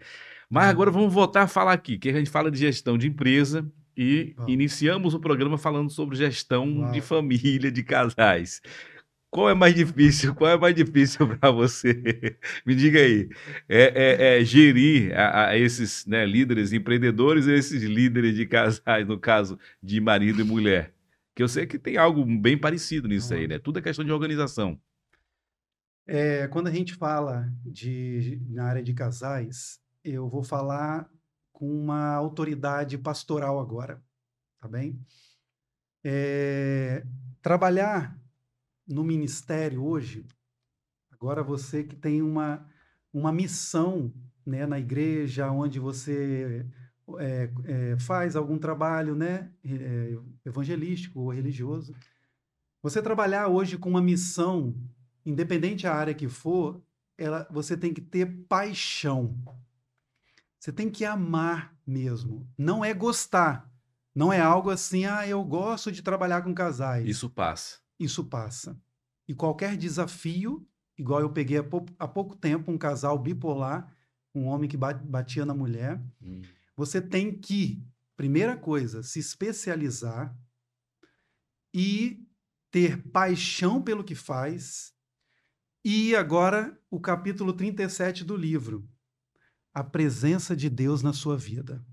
Mas agora vamos voltar a falar aqui, que a gente fala de gestão de empresa e iniciamos o programa falando sobre gestão Uau. de família, de casais. Qual é mais difícil? Qual é mais difícil para você? Me diga aí. É, é, é gerir a, a esses né, líderes empreendedores, esses líderes de casais, no caso de marido e mulher. Que eu sei que tem algo bem parecido nisso aí, né? Tudo é questão de organização. É, quando a gente fala de, na área de casais, eu vou falar com uma autoridade pastoral agora, tá bem? É, trabalhar no ministério hoje, agora você que tem uma, uma missão né, na igreja, onde você é, é, faz algum trabalho né, é, evangelístico ou religioso, você trabalhar hoje com uma missão, independente da área que for, ela, você tem que ter paixão. Você tem que amar mesmo. Não é gostar. Não é algo assim, ah, eu gosto de trabalhar com casais. Isso passa. Isso passa. E qualquer desafio, igual eu peguei há pouco, há pouco tempo um casal bipolar, um homem que batia na mulher. Hum. Você tem que, primeira coisa, se especializar e ter paixão pelo que faz. E agora, o capítulo 37 do livro, a presença de Deus na sua vida.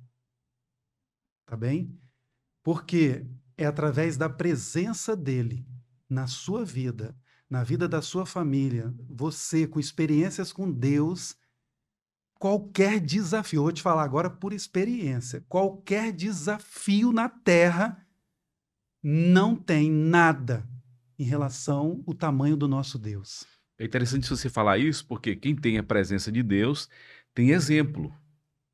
Tá bem? Porque é através da presença dele na sua vida, na vida da sua família, você com experiências com Deus, qualquer desafio, vou te falar agora por experiência, qualquer desafio na Terra não tem nada em relação ao tamanho do nosso Deus. É interessante você falar isso, porque quem tem a presença de Deus tem exemplo,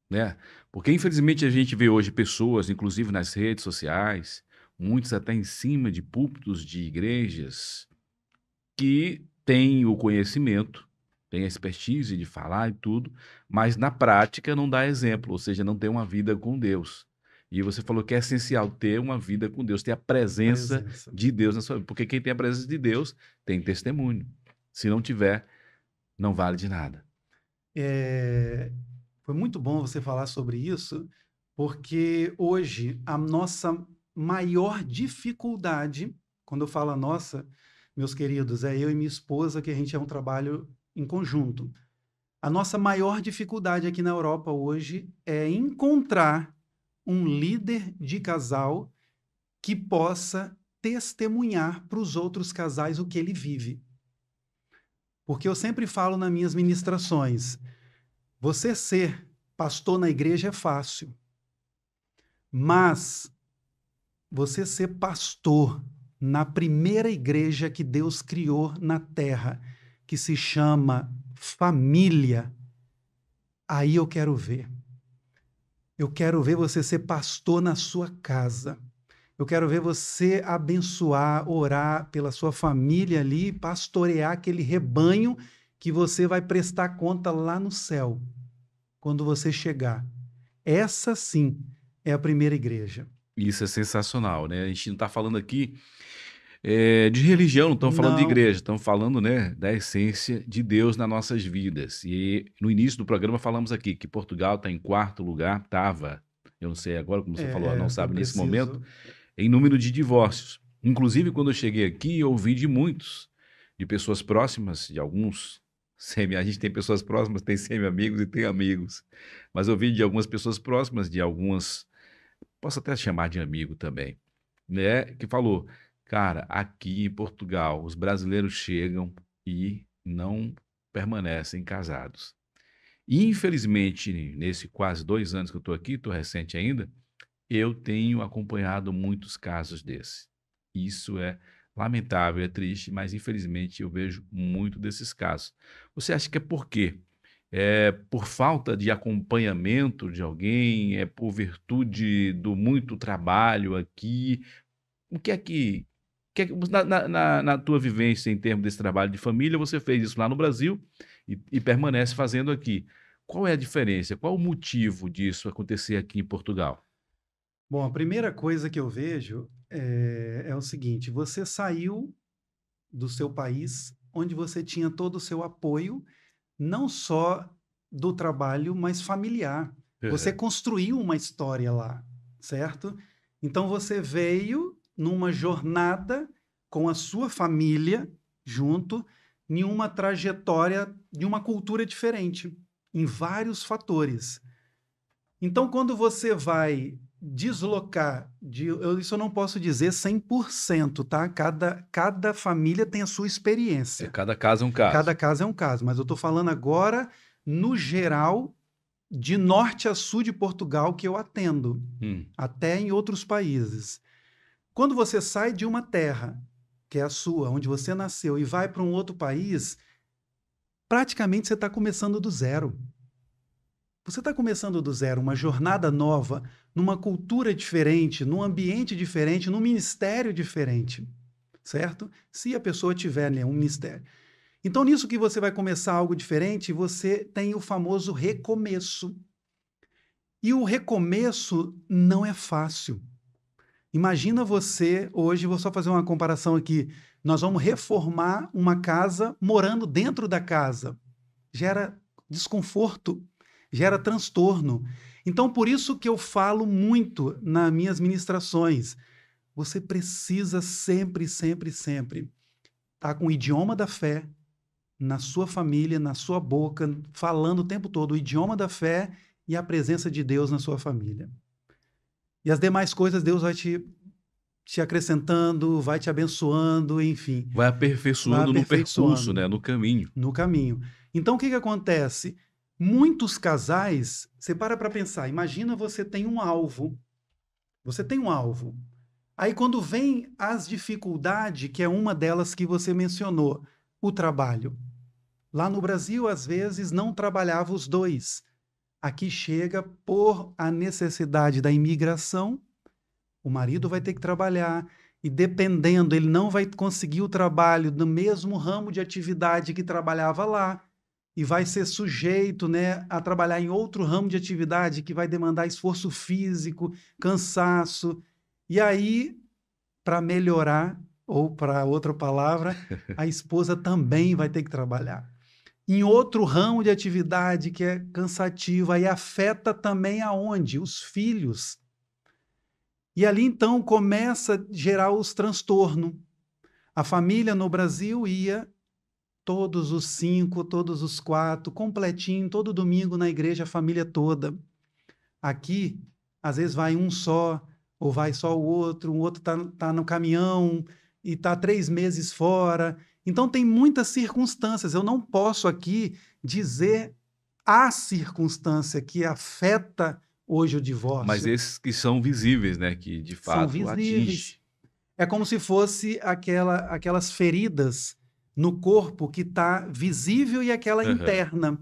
né? Porque infelizmente a gente vê hoje pessoas, inclusive nas redes sociais, muitos até em cima de púlpitos de igrejas, que têm o conhecimento, tem expertise de falar e tudo, mas na prática não dá exemplo, ou seja, não tem uma vida com Deus. E você falou que é essencial ter uma vida com Deus, ter a presença, presença. de Deus na sua vida. Porque quem tem a presença de Deus tem testemunho. Se não tiver, não vale de nada. É, foi muito bom você falar sobre isso, porque hoje a nossa maior dificuldade, quando eu falo nossa, meus queridos, é eu e minha esposa que a gente é um trabalho em conjunto. A nossa maior dificuldade aqui na Europa hoje é encontrar um líder de casal que possa testemunhar para os outros casais o que ele vive. Porque eu sempre falo nas minhas ministrações: você ser pastor na igreja é fácil, mas você ser pastor na primeira igreja que Deus criou na terra que se chama família, aí eu quero ver. Eu quero ver você ser pastor na sua casa. Eu quero ver você abençoar, orar pela sua família ali, pastorear aquele rebanho que você vai prestar conta lá no céu, quando você chegar. Essa sim é a primeira igreja. Isso é sensacional, né? A gente não está falando aqui é, de religião, não estamos falando não. de igreja, estamos falando né, da essência de Deus nas nossas vidas. E no início do programa falamos aqui que Portugal está em quarto lugar, estava, eu não sei agora como você é, falou, não é, sabe nesse momento, em número de divórcios. Inclusive, quando eu cheguei aqui, eu ouvi de muitos, de pessoas próximas, de alguns semi. A gente tem pessoas próximas, tem semi-amigos e tem amigos. Mas eu ouvi de algumas pessoas próximas, de algumas. Posso até chamar de amigo também, né? Que falou: Cara, aqui em Portugal, os brasileiros chegam e não permanecem casados. E, infelizmente, nesse quase dois anos que eu estou aqui, estou recente ainda, eu tenho acompanhado muitos casos desse. Isso é lamentável, é triste, mas infelizmente eu vejo muito desses casos. Você acha que é por quê? É por falta de acompanhamento de alguém? É por virtude do muito trabalho aqui? O que é que que, é na, na, na, tua vivência em termos desse trabalho de família, você fez isso lá no Brasil e, e permanece fazendo aqui. Qual é a diferença? Qual é o motivo disso acontecer aqui em Portugal? Bom, a primeira coisa que eu vejo é, é o seguinte: você saiu do seu país onde você tinha todo o seu apoio, não só do trabalho, mas familiar. Uhum. Você é. construiu uma história lá, certo? Então você veio numa jornada com a sua família junto, em uma trajetória de uma cultura diferente, em vários fatores. Então, quando você vai deslocar, de, eu, isso eu não posso dizer 100%, tá? Cada, cada família tem a sua experiência. É, cada caso é um caso. Cada caso é um caso, mas eu estou falando agora, no geral, de norte a sul de Portugal que eu atendo, hum. até em outros países. Quando você sai de uma terra, que é a sua, onde você nasceu, e vai para um outro país, praticamente você está começando do zero. Você está começando do zero, uma jornada nova, numa cultura diferente, num ambiente diferente, num ministério diferente, certo? Se a pessoa tiver nenhum né, um ministério. Então, nisso que você vai começar algo diferente, você tem o famoso recomeço. E o recomeço não é fácil. Imagina você, hoje, vou só fazer uma comparação aqui. Nós vamos reformar uma casa morando dentro da casa. Gera desconforto, gera transtorno. Então, por isso que eu falo muito nas minhas ministrações. Você precisa sempre, sempre, sempre estar tá com o idioma da fé na sua família, na sua boca, falando o tempo todo o idioma da fé e a presença de Deus na sua família. E as demais coisas Deus vai te, te acrescentando, vai te abençoando, enfim. Vai aperfeiçoando, vai aperfeiçoando no percurso, né? no caminho. No caminho. Então o que, que acontece? Muitos casais, você para para pensar, imagina você tem um alvo. Você tem um alvo. Aí quando vem as dificuldades, que é uma delas que você mencionou, o trabalho. Lá no Brasil, às vezes, não trabalhava os dois. Aqui chega por a necessidade da imigração, o marido vai ter que trabalhar e dependendo, ele não vai conseguir o trabalho no mesmo ramo de atividade que trabalhava lá e vai ser sujeito, né, a trabalhar em outro ramo de atividade que vai demandar esforço físico, cansaço. E aí, para melhorar ou para outra palavra, a esposa também vai ter que trabalhar em outro ramo de atividade que é cansativa e afeta também aonde? Os filhos. E ali então começa a gerar os transtornos. A família no Brasil ia todos os cinco, todos os quatro, completinho, todo domingo na igreja, a família toda. Aqui, às vezes vai um só, ou vai só o outro, o outro está tá no caminhão e está três meses fora, então tem muitas circunstâncias. Eu não posso aqui dizer a circunstância que afeta hoje o divórcio. Mas esses que são visíveis, né? Que de fato são visíveis. atinge. É como se fosse aquela, aquelas feridas no corpo que está visível e aquela uhum. interna.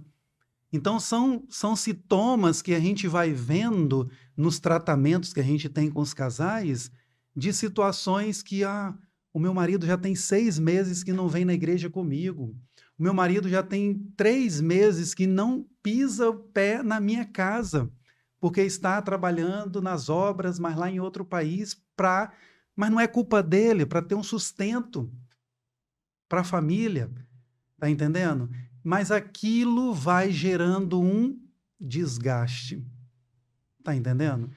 Então são, são sintomas que a gente vai vendo nos tratamentos que a gente tem com os casais de situações que ah, o meu marido já tem seis meses que não vem na igreja comigo. O meu marido já tem três meses que não pisa o pé na minha casa, porque está trabalhando nas obras, mas lá em outro país, pra... mas não é culpa dele, para ter um sustento para a família. Está entendendo? Mas aquilo vai gerando um desgaste. Está entendendo?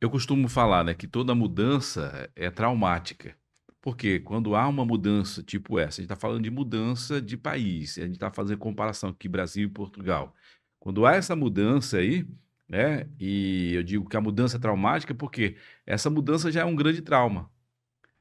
Eu costumo falar né, que toda mudança é traumática. Porque quando há uma mudança tipo essa, a gente está falando de mudança de país, a gente está fazendo comparação aqui Brasil e Portugal. Quando há essa mudança aí, né? E eu digo que a mudança é traumática porque essa mudança já é um grande trauma.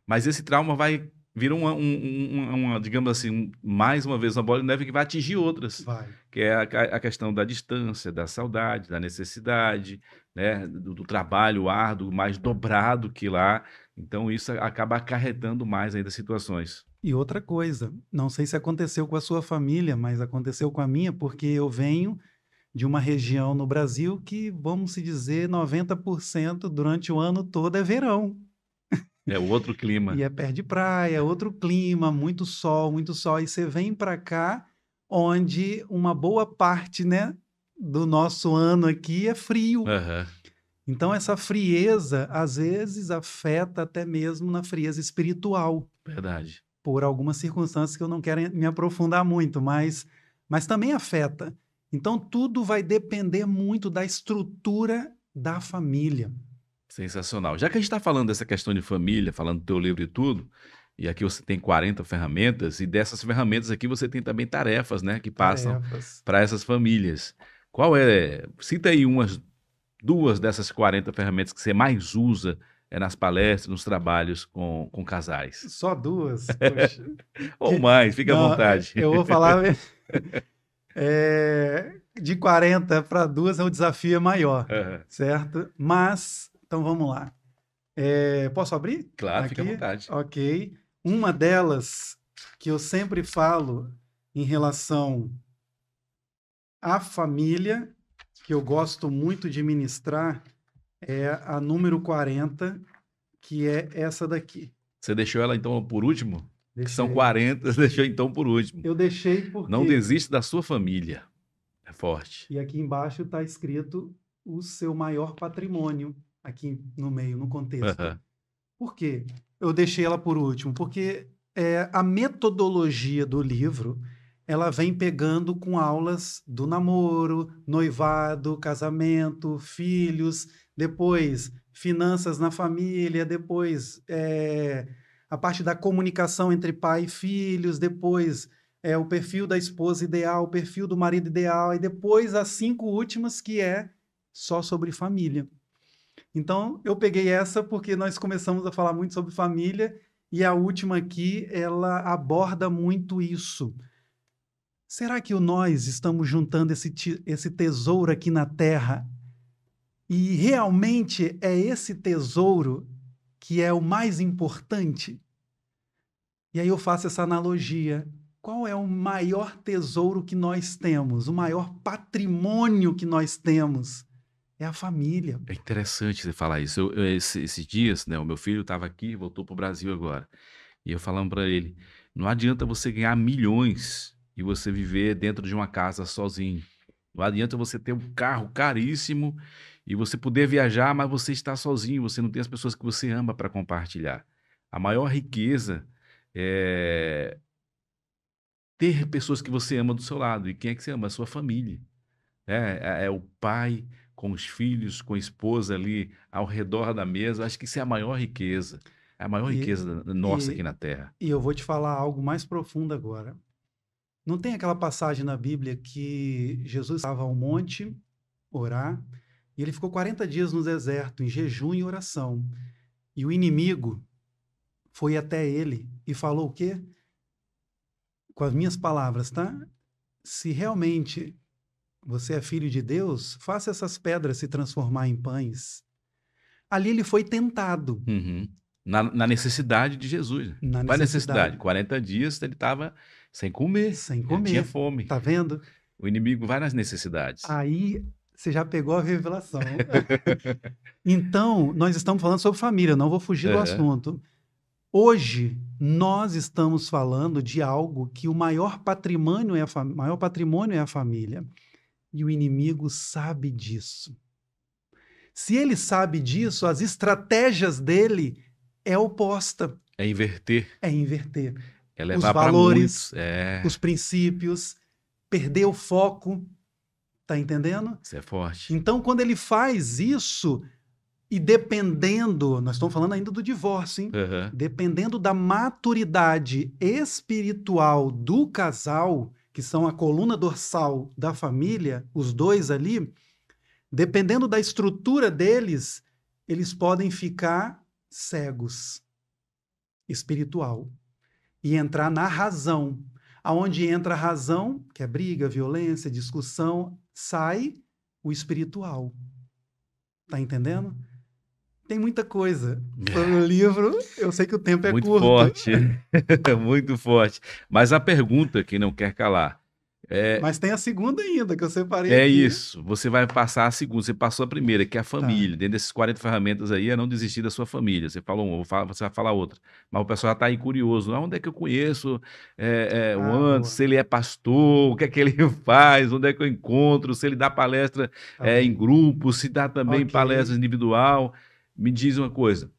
Mas esse trauma vai vir uma, um, uma digamos assim, mais uma vez uma bola de neve que vai atingir outras. Vai. Que é a, a, questão da distância, da saudade, da necessidade, né? Do, do trabalho árduo mais dobrado que lá então isso acaba acarretando mais ainda situações. E outra coisa, não sei se aconteceu com a sua família, mas aconteceu com a minha, porque eu venho de uma região no Brasil que, vamos se dizer, 90% durante o ano todo é verão. É outro clima. e é perto de praia, é outro clima, muito sol, muito sol. E você vem para cá, onde uma boa parte né, do nosso ano aqui é frio. Uhum. Então, essa frieza, às vezes, afeta até mesmo na frieza espiritual. Verdade. Por algumas circunstâncias que eu não quero me aprofundar muito, mas, mas também afeta. Então, tudo vai depender muito da estrutura da família. Sensacional. Já que a gente está falando dessa questão de família, falando do teu livro e tudo, e aqui você tem 40 ferramentas, e dessas ferramentas aqui você tem também tarefas, né? Que passam para essas famílias. Qual é? Cita aí umas duas dessas 40 ferramentas que você mais usa é nas palestras, nos trabalhos com, com casais? Só duas? Ou mais, fica Não, à vontade. Eu vou falar. é, de 40 para duas é um desafio é maior, uhum. certo? Mas, então vamos lá. É, posso abrir? Claro, Aqui? fica à vontade. Ok. Uma delas que eu sempre falo em relação à família que eu gosto muito de ministrar é a número 40, que é essa daqui. Você deixou ela então por último? Que são 40, você deixou então por último. Eu deixei porque. Não desiste da sua família. É forte. E aqui embaixo está escrito o seu maior patrimônio, aqui no meio, no contexto. Por quê? Eu deixei ela por último, porque é, a metodologia do livro ela vem pegando com aulas do namoro, noivado, casamento, filhos, depois finanças na família, depois é, a parte da comunicação entre pai e filhos, depois é, o perfil da esposa ideal, o perfil do marido ideal, e depois as cinco últimas que é só sobre família. Então eu peguei essa porque nós começamos a falar muito sobre família e a última aqui ela aborda muito isso Será que nós estamos juntando esse, esse tesouro aqui na terra e realmente é esse tesouro que é o mais importante? E aí eu faço essa analogia. Qual é o maior tesouro que nós temos, o maior patrimônio que nós temos? É a família. É interessante você falar isso. Eu, eu, esses, esses dias, né, o meu filho estava aqui, voltou para o Brasil agora. E eu falando para ele: não adianta você ganhar milhões e você viver dentro de uma casa sozinho. Não adianta você ter um carro caríssimo e você poder viajar, mas você está sozinho, você não tem as pessoas que você ama para compartilhar. A maior riqueza é ter pessoas que você ama do seu lado. E quem é que você ama? A sua família. Né? É, é o pai com os filhos, com a esposa ali ao redor da mesa. Acho que isso é a maior riqueza. É a maior e, riqueza nossa e, aqui na Terra. E eu vou te falar algo mais profundo agora. Não tem aquela passagem na Bíblia que Jesus estava ao monte orar e ele ficou 40 dias no deserto, em jejum e oração. E o inimigo foi até ele e falou o quê? Com as minhas palavras, tá? Se realmente você é filho de Deus, faça essas pedras se transformar em pães. Ali ele foi tentado. Uhum na, na necessidade de Jesus. Na Qual é necessidade. necessidade? 40 dias ele estava sem comer. Sem comer. Ele tinha fome. Tá vendo? O inimigo vai nas necessidades. Aí você já pegou a revelação. então, nós estamos falando sobre família, não vou fugir é. do assunto. Hoje, nós estamos falando de algo que o maior patrimônio é a, maior patrimônio é a família. E o inimigo sabe disso. Se ele sabe disso, as estratégias dele é oposta. É inverter. É inverter. É levar os valores, é... os princípios, perder o foco. Tá entendendo? Isso é forte. Então, quando ele faz isso, e dependendo, nós estamos falando ainda do divórcio, hein? Uhum. Dependendo da maturidade espiritual do casal, que são a coluna dorsal da família, os dois ali, dependendo da estrutura deles, eles podem ficar cegos espiritual e entrar na razão. Aonde entra a razão, que é briga, violência, discussão, sai o espiritual. Tá entendendo? Tem muita coisa. Foi é. livro, eu sei que o tempo é Muito curto. Muito forte. Muito forte. Mas a pergunta que não quer calar é, Mas tem a segunda ainda, que eu separei. É aqui. isso. Você vai passar a segunda. Você passou a primeira, que é a tá. família. Tá. Dentro desses 40 ferramentas aí, é não desistir da sua família. Você falou uma, você vai falar outra. Mas o pessoal já está aí curioso. Ah, onde é que eu conheço é, é, ah, o Anderson? Se ele é pastor, o que é que ele faz? Onde é que eu encontro? Se ele dá palestra tá é, em grupo, se dá também okay. palestra individual. Me diz uma coisa.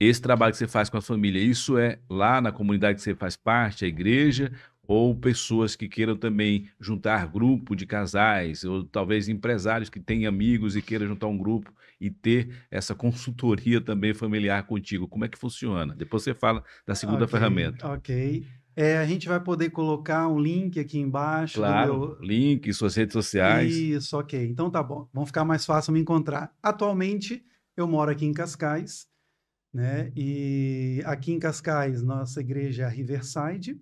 Esse trabalho que você faz com a família, isso é lá na comunidade que você faz parte, a igreja, ou pessoas que queiram também juntar grupo de casais, ou talvez empresários que têm amigos e queiram juntar um grupo e ter essa consultoria também familiar contigo. Como é que funciona? Depois você fala da segunda okay, ferramenta. Ok. É, a gente vai poder colocar um link aqui embaixo. Claro, meu... link, suas redes sociais. Isso, ok. Então tá bom. Vão ficar mais fácil me encontrar. Atualmente, eu moro aqui em Cascais, né? E aqui em Cascais, nossa igreja é a Riverside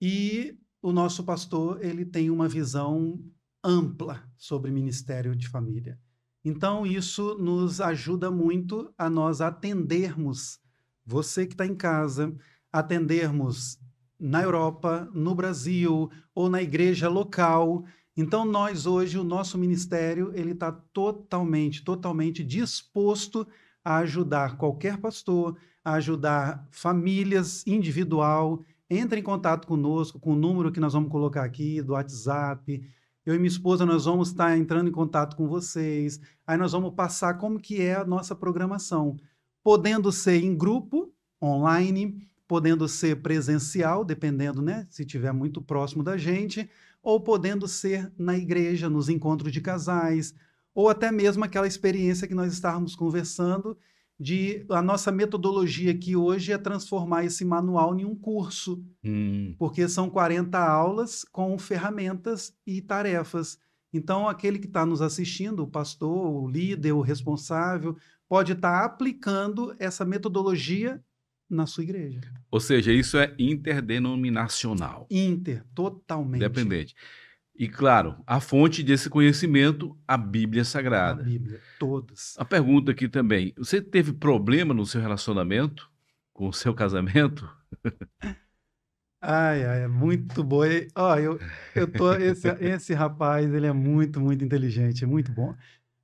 e o nosso pastor, ele tem uma visão ampla sobre ministério de família. Então, isso nos ajuda muito a nós atendermos você que está em casa, atendermos na Europa, no Brasil ou na igreja local. Então, nós hoje, o nosso ministério, ele está totalmente, totalmente disposto a ajudar qualquer pastor, a ajudar famílias individual entre em contato conosco com o número que nós vamos colocar aqui do WhatsApp. Eu e minha esposa nós vamos estar tá entrando em contato com vocês. Aí nós vamos passar como que é a nossa programação, podendo ser em grupo, online, podendo ser presencial, dependendo, né, se tiver muito próximo da gente, ou podendo ser na igreja, nos encontros de casais, ou até mesmo aquela experiência que nós estávamos conversando de a nossa metodologia aqui hoje é transformar esse manual em um curso, hum. porque são 40 aulas com ferramentas e tarefas. Então, aquele que está nos assistindo, o pastor, o líder, o responsável, pode estar tá aplicando essa metodologia na sua igreja. Ou seja, isso é interdenominacional. Inter, totalmente. Independente. E claro, a fonte desse conhecimento, a Bíblia Sagrada. A Bíblia, todas. A pergunta aqui também: você teve problema no seu relacionamento com o seu casamento? Ai, ai, é muito bom. Ó, eu, eu tô esse, esse rapaz, ele é muito, muito inteligente, é muito bom.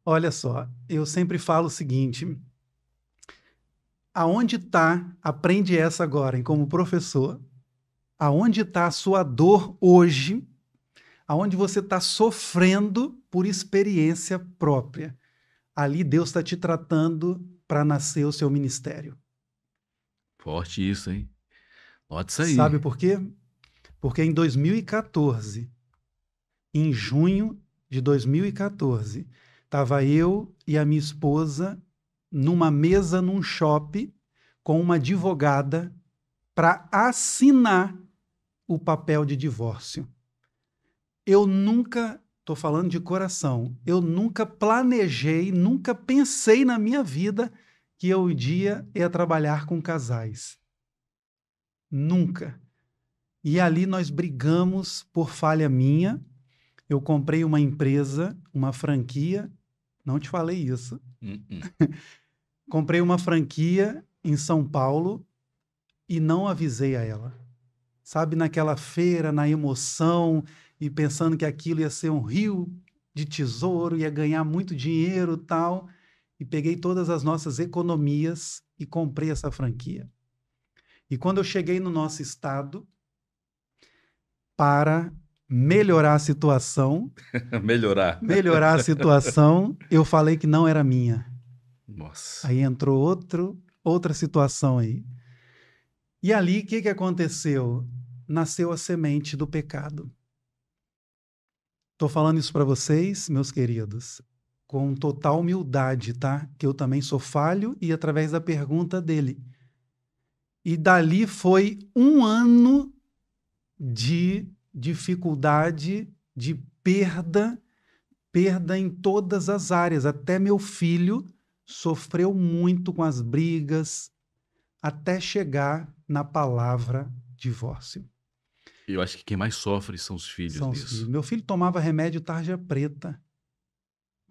Olha só, eu sempre falo o seguinte: aonde está, aprende essa agora, hein, como professor, aonde está a sua dor hoje? aonde você está sofrendo por experiência própria. Ali Deus está te tratando para nascer o seu ministério. Forte isso, hein? Pode sair. Sabe por quê? Porque em 2014, em junho de 2014, estava eu e a minha esposa numa mesa num shopping com uma advogada para assinar o papel de divórcio eu nunca, estou falando de coração, eu nunca planejei, nunca pensei na minha vida que eu um dia ia trabalhar com casais. Nunca. E ali nós brigamos por falha minha. Eu comprei uma empresa, uma franquia. Não te falei isso. Hum, hum. comprei uma franquia em São Paulo e não avisei a ela. Sabe, naquela feira, na emoção, e pensando que aquilo ia ser um rio de tesouro, ia ganhar muito dinheiro tal. E peguei todas as nossas economias e comprei essa franquia. E quando eu cheguei no nosso estado, para melhorar a situação. melhorar. Melhorar a situação, eu falei que não era minha. Nossa. Aí entrou outro, outra situação aí. E ali, o que, que aconteceu? Nasceu a semente do pecado. Estou falando isso para vocês, meus queridos, com total humildade, tá? Que eu também sou falho e através da pergunta dele. E dali foi um ano de dificuldade, de perda, perda em todas as áreas. Até meu filho sofreu muito com as brigas, até chegar na palavra divórcio. Eu acho que quem mais sofre são os filhos são disso. Os filhos. Meu filho tomava remédio tarja preta.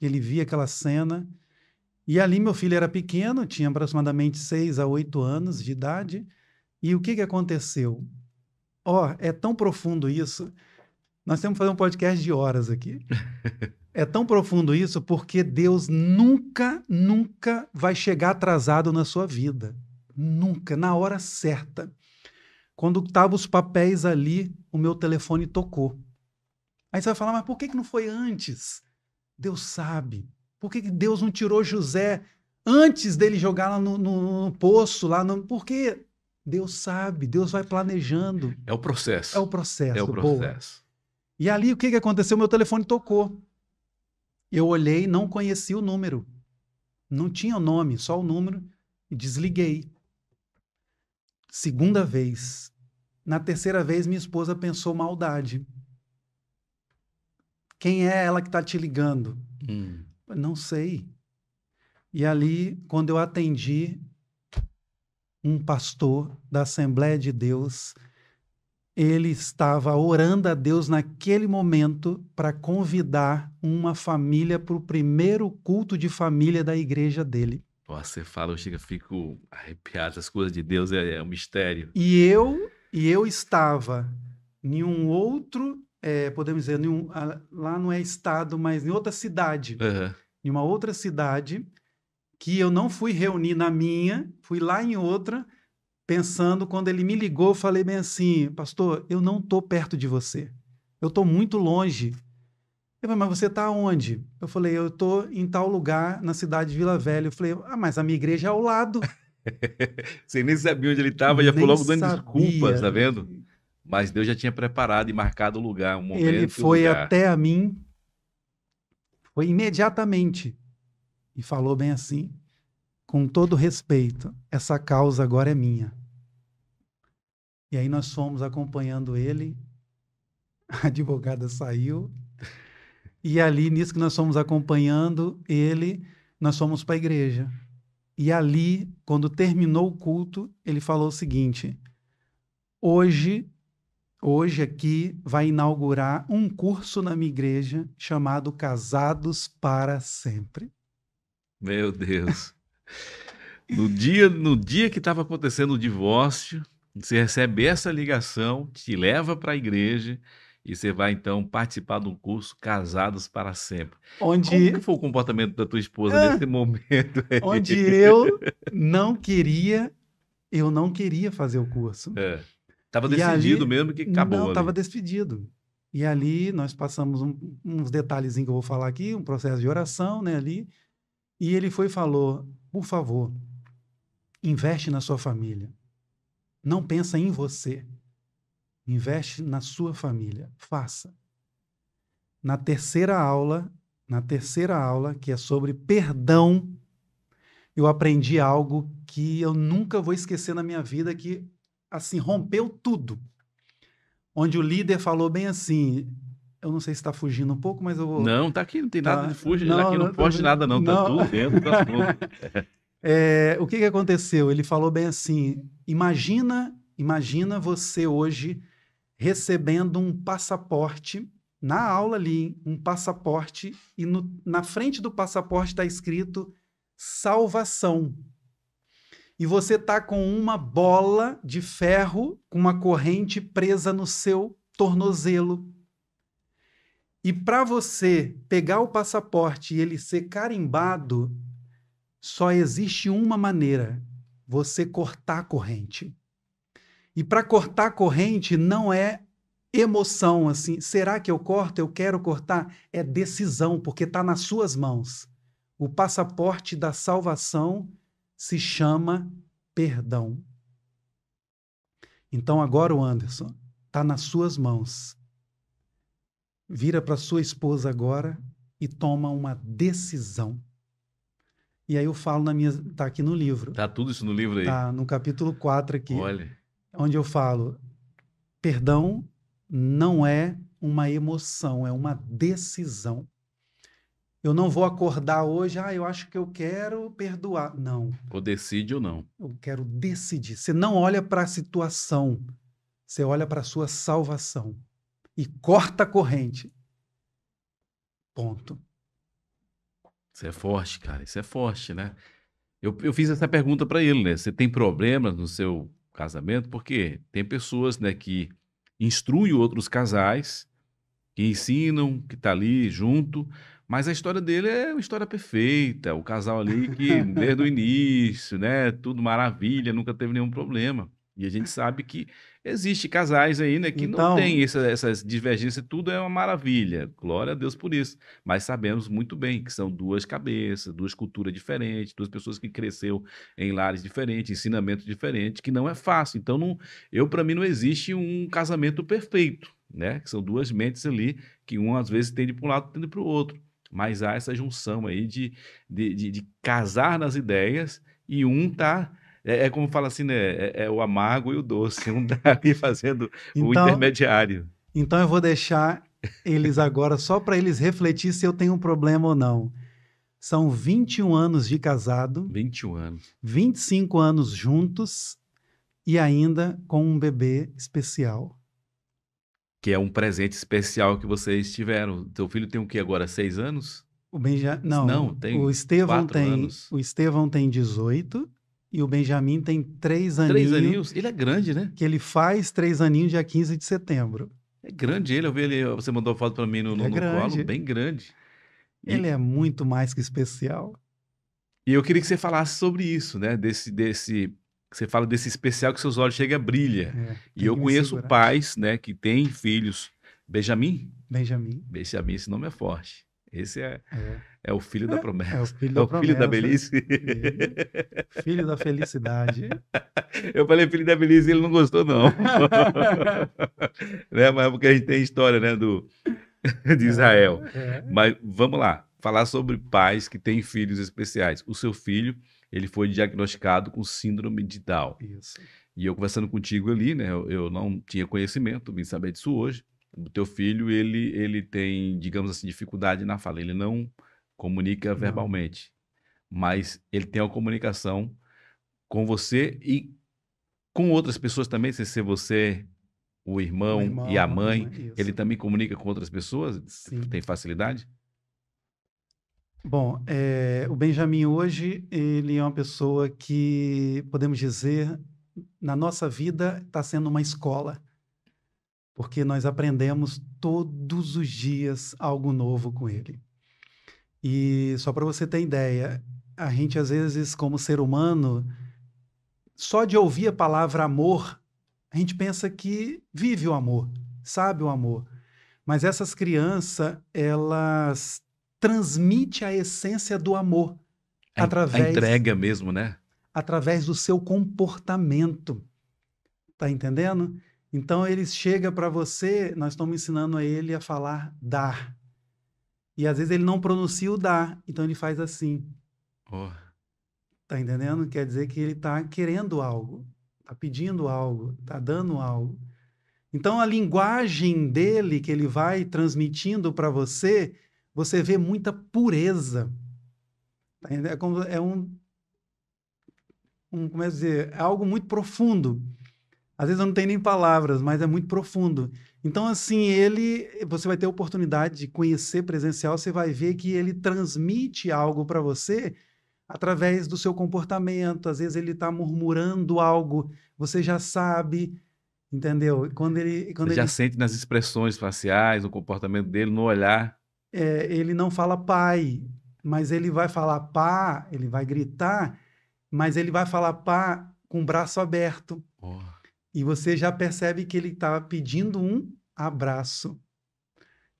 Ele via aquela cena. E ali meu filho era pequeno, tinha aproximadamente seis a oito anos de idade. E o que, que aconteceu? Ó, oh, é tão profundo isso. Nós temos que fazer um podcast de horas aqui. é tão profundo isso porque Deus nunca, nunca vai chegar atrasado na sua vida. Nunca, na hora certa. Quando estavam os papéis ali, o meu telefone tocou. Aí você vai falar, mas por que, que não foi antes? Deus sabe. Por que, que Deus não tirou José antes dele jogar lá no, no, no poço? lá no... Por que? Deus sabe, Deus vai planejando. É o processo. É o processo. É o processo. Boa. E ali o que, que aconteceu? Meu telefone tocou. Eu olhei, não conheci o número. Não tinha o nome, só o número. Desliguei. Segunda hum. vez. Na terceira vez, minha esposa pensou maldade. Quem é ela que está te ligando? Hum. Não sei. E ali, quando eu atendi um pastor da Assembleia de Deus, ele estava orando a Deus naquele momento para convidar uma família para o primeiro culto de família da igreja dele. Você fala, eu chego, fico arrepiado. As coisas de Deus é, é, um mistério. E eu, e eu estava em um outro, é, podemos dizer, um, lá não é estado, mas em outra cidade. Uhum. Em uma outra cidade que eu não fui reunir na minha, fui lá em outra, pensando, quando ele me ligou, falei bem assim, pastor, eu não estou perto de você. Eu estou muito longe. Ele falou, mas você está onde? Eu falei, eu estou em tal lugar, na cidade de Vila Velha. Eu falei, ah, mas a minha igreja é ao lado. você nem sabia onde ele estava, já foi logo dando sabia. desculpas, tá vendo? Mas Deus já tinha preparado e marcado o lugar, um momento. Ele foi lugar. até a mim, foi imediatamente, e falou bem assim, com todo respeito, essa causa agora é minha. E aí nós fomos acompanhando ele, a advogada saiu, e ali, nisso que nós fomos acompanhando ele, nós fomos para a igreja. E ali, quando terminou o culto, ele falou o seguinte: hoje, hoje aqui vai inaugurar um curso na minha igreja chamado Casados para Sempre. Meu Deus. No dia, no dia que estava acontecendo o divórcio, você recebe essa ligação, te leva para a igreja e você vai então participar de um curso Casados para Sempre. Onde Como foi o comportamento da tua esposa ah, nesse momento? Aí? Onde eu não queria, eu não queria fazer o curso. É. Tava decidido ali, mesmo que acabou. Não, estava decidido. E ali nós passamos um, uns detalhezinhos que eu vou falar aqui, um processo de oração, né, ali. E ele foi e falou: "Por favor, investe na sua família. Não pensa em você." Investe na sua família. Faça. Na terceira aula, na terceira aula, que é sobre perdão, eu aprendi algo que eu nunca vou esquecer na minha vida, que assim rompeu tudo. Onde o líder falou bem assim: eu não sei se está fugindo um pouco, mas eu vou. Não, tá aqui, não tem nada tá. de fugir, não, tá aqui não, não tá nada, não, tá não. tá tudo dentro do é, o que, que aconteceu? Ele falou bem assim: imagina, imagina você hoje recebendo um passaporte na aula ali, um passaporte, e no, na frente do passaporte está escrito salvação. E você está com uma bola de ferro com uma corrente presa no seu tornozelo. E para você pegar o passaporte e ele ser carimbado, só existe uma maneira: você cortar a corrente. E para cortar corrente não é emoção assim, será que eu corto? Eu quero cortar. É decisão, porque está nas suas mãos. O passaporte da salvação se chama perdão. Então agora o Anderson está nas suas mãos. Vira para sua esposa agora e toma uma decisão. E aí eu falo na minha. Está aqui no livro. Está tudo isso no livro aí? Está no capítulo 4 aqui. Olha onde eu falo: perdão não é uma emoção, é uma decisão. Eu não vou acordar hoje, ah, eu acho que eu quero perdoar. Não. Ou decide ou não. Eu quero decidir. Você não olha para a situação, você olha para a sua salvação. E corta a corrente. Ponto. Isso é forte, cara. Isso é forte, né? Eu, eu fiz essa pergunta para ele, né? Você tem problemas no seu casamento, porque tem pessoas né, que instruem outros casais, que ensinam, que está ali junto, mas a história dele é uma história perfeita, o casal ali que desde o início, né, tudo maravilha, nunca teve nenhum problema. E a gente sabe que existe casais aí, né, que então... não tem essa, essas divergências, tudo é uma maravilha. Glória a Deus por isso. Mas sabemos muito bem que são duas cabeças, duas culturas diferentes, duas pessoas que cresceu em lares diferentes, ensinamentos diferentes, que não é fácil. Então, não, eu para mim não existe um casamento perfeito, né? Que são duas mentes ali que um às vezes tende para um lado, tende para o outro. Mas há essa junção aí de, de, de, de casar nas ideias e um tá é, é como fala assim, né? É, é, o amargo e o doce, um ali fazendo então, o intermediário. Então eu vou deixar eles agora só para eles refletir se eu tenho um problema ou não. São 21 anos de casado. 21 anos. 25 anos juntos e ainda com um bebê especial. Que é um presente especial que vocês tiveram. Teu filho tem o quê agora? Seis anos? O Benja... Não, não tem o Estevão tem. Anos. O Estevão tem 18 e o Benjamin tem três aninhos. Três aninhos? Ele é grande, né? Que ele faz três aninhos dia 15 de setembro. É grande ele, eu vi ele, você mandou foto para mim no, no, é no colo, bem grande. E... Ele é muito mais que especial. E eu queria que você falasse sobre isso, né? Desse, desse, você fala desse especial que seus olhos chegam a brilha. É, e eu conheço segurar. pais, né, que têm filhos. Benjamin? Benjamin. Benjamin, esse nome é forte. Esse é, é. é o filho da é, promessa. É, o filho é da, é o promessa. filho da velhice. filho da felicidade. Eu falei filho da velhice ele não gostou, não. né? Mas é porque a gente tem história né, do, de Israel. Mas vamos lá. Falar sobre pais que têm filhos especiais. O seu filho, ele foi diagnosticado com síndrome de Down. Isso. E eu conversando contigo ali, né? Eu, eu não tinha conhecimento, vim saber disso hoje o teu filho ele ele tem, digamos assim, dificuldade na fala, ele não comunica não. verbalmente, mas ele tem uma comunicação com você e com outras pessoas também, se ser você o irmão, o irmão, e a mãe, é ele também comunica com outras pessoas? Tipo, Sim. Tem facilidade? Bom, é, o Benjamin hoje, ele é uma pessoa que, podemos dizer, na nossa vida está sendo uma escola porque nós aprendemos todos os dias algo novo com ele. E só para você ter ideia, a gente às vezes, como ser humano, só de ouvir a palavra amor, a gente pensa que vive o amor, sabe o amor. Mas essas crianças, elas transmitem a essência do amor a, através a entrega mesmo, né? Através do seu comportamento. Tá entendendo? Então ele chega para você, nós estamos ensinando a ele a falar dar. E às vezes ele não pronuncia o dar, então ele faz assim. Oh. Tá entendendo? Quer dizer que ele está querendo algo, está pedindo algo, está dando algo. Então a linguagem dele que ele vai transmitindo para você, você vê muita pureza. Tá é, como, é um, um, como é dizer, é algo muito profundo. Às vezes eu não tenho nem palavras, mas é muito profundo. Então, assim, ele, você vai ter a oportunidade de conhecer presencial, você vai ver que ele transmite algo para você através do seu comportamento. Às vezes ele está murmurando algo, você já sabe, entendeu? Quando ele, quando você ele... já sente nas expressões faciais, no comportamento dele, no olhar. É, ele não fala pai, mas ele vai falar pá, ele vai gritar, mas ele vai falar pá com o braço aberto. Porra. E você já percebe que ele está pedindo um abraço.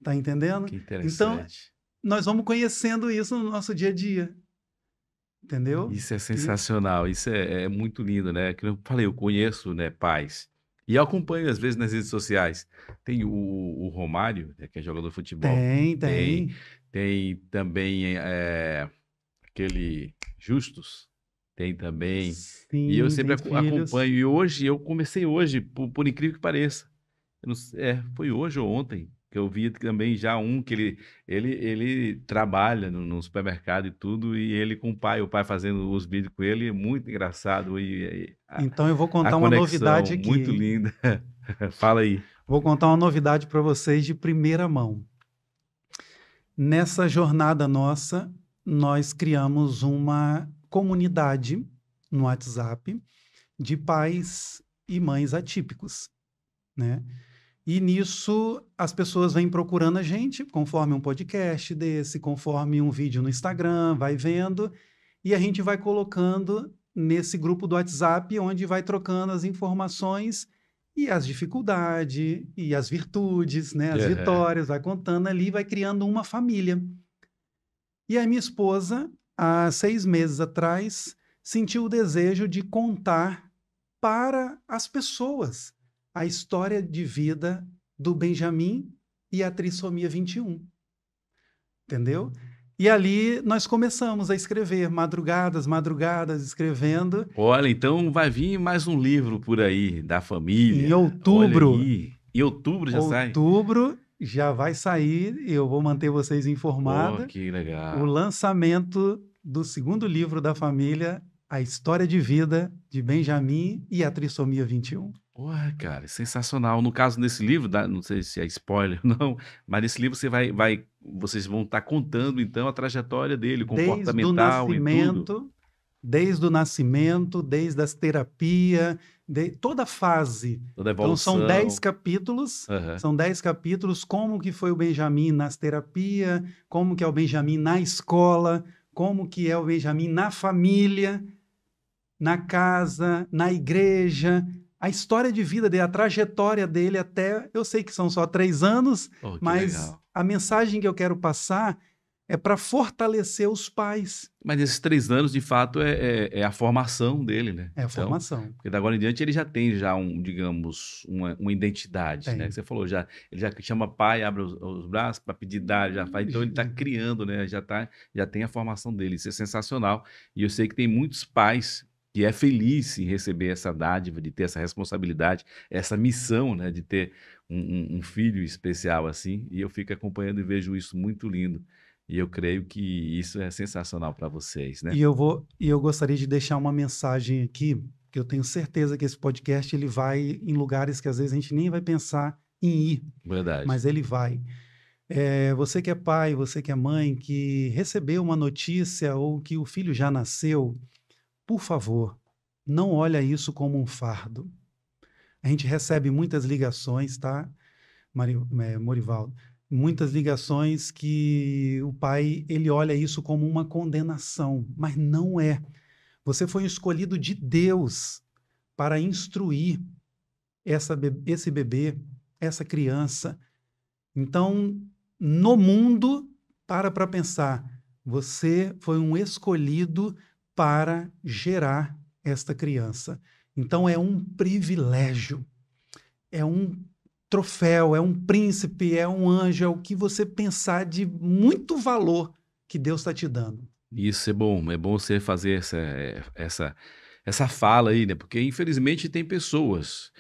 Tá entendendo? Que então, interessante. Então, nós vamos conhecendo isso no nosso dia a dia. Entendeu? Isso é sensacional, isso é, é muito lindo, né? Que eu falei, eu conheço, né, pais. E acompanho, às vezes, nas redes sociais. Tem o, o Romário, né, que é jogador de futebol. Tem, tem. Tem, tem também é, aquele Justus. Tem também. Sim, e eu sempre acompanho. Filhos. E hoje, eu comecei hoje, por, por incrível que pareça. Não, é, hum. foi hoje ou ontem que eu vi também já um que ele, ele, ele trabalha no, no, supermercado e tudo, e ele com o pai, o pai fazendo os vídeos com ele, é muito engraçado. E, e a, então eu vou contar uma conexão, novidade aqui. Muito linda. Fala aí. Vou contar uma novidade para vocês de primeira mão. Nessa jornada nossa, nós criamos uma comunidade no WhatsApp de pais e mães atípicos, né? E nisso as pessoas vêm procurando a gente, conforme um podcast desse, conforme um vídeo no Instagram, vai vendo, e a gente vai colocando nesse grupo do WhatsApp, onde vai trocando as informações e as dificuldades, e as virtudes, né? as uhum. vitórias, vai contando ali, vai criando uma família. E a minha esposa, há seis meses atrás, senti o desejo de contar para as pessoas a história de vida do Benjamin e a trissomia 21. Entendeu? E ali nós começamos a escrever, madrugadas, madrugadas, escrevendo. Olha, então vai vir mais um livro por aí, da família. Em outubro. Em outubro já outubro, sai. Outubro, já vai sair, eu vou manter vocês informados. Oh, que legal. O lançamento do segundo livro da família, A História de Vida, de Benjamin e a Trissomia 21. Porra, cara, sensacional. No caso, nesse livro, não sei se é spoiler ou não, mas nesse livro você vai, vai, vocês vão estar tá contando, então, a trajetória dele, comportamental desde o nascimento, e tudo. Desde o nascimento, desde as terapias, de toda a fase. Toda a então são dez capítulos, uhum. são dez capítulos como que foi o Benjamin nas terapias, como que é o Benjamin na escola, como que é o Benjamin na família, na casa, na igreja, a história de vida dele, a trajetória dele até, eu sei que são só três anos, oh, mas legal. a mensagem que eu quero passar é para fortalecer os pais. Mas esses três anos, de fato, é, é, é a formação dele, né? É a então, formação. Porque da agora em diante ele já tem já um, digamos, uma, uma identidade, né? tem. né? Você falou já, ele já chama pai, abre os, os braços para pedir idade, já faz. Então ele está criando, né? Já tá, já tem a formação dele. Isso é sensacional. E eu sei que tem muitos pais que é feliz em receber essa dádiva, de ter essa responsabilidade, essa missão, né? De ter um, um, um filho especial assim. E eu fico acompanhando e vejo isso muito lindo. E eu creio que isso é sensacional para vocês, né? E eu vou e eu gostaria de deixar uma mensagem aqui, que eu tenho certeza que esse podcast ele vai em lugares que às vezes a gente nem vai pensar em ir. Verdade. Mas ele vai. É, você que é pai, você que é mãe, que recebeu uma notícia ou que o filho já nasceu, por favor, não olha isso como um fardo. A gente recebe muitas ligações, tá, Mari, é, Morivaldo? muitas ligações que o pai ele olha isso como uma condenação, mas não é. Você foi escolhido de Deus para instruir essa, esse bebê, essa criança. Então, no mundo, para para pensar, você foi um escolhido para gerar esta criança. Então, é um privilégio, é um troféu, é um príncipe, é um anjo, é o que você pensar de muito valor que Deus está te dando. Isso é bom, é bom você fazer essa, essa, essa fala aí, né? Porque infelizmente tem pessoas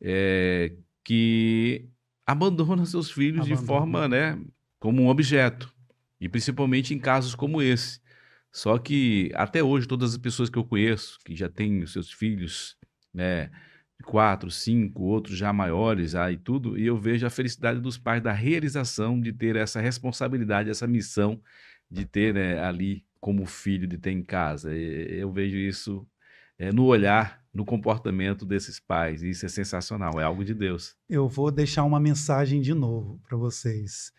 é, que abandonam seus filhos de forma, né, como um objeto. E principalmente em casos como esse. Só que até hoje todas as pessoas que eu conheço, que já têm os seus filhos, né, quatro, cinco, outros já maiores aí ah, tudo, e eu vejo a felicidade dos pais da realização de ter essa responsabilidade, essa missão de ter né, ali como filho, de ter em casa. E, eu vejo isso é, no olhar, no comportamento desses pais. Isso é sensacional, é algo de Deus. Eu vou deixar uma mensagem de novo para vocês.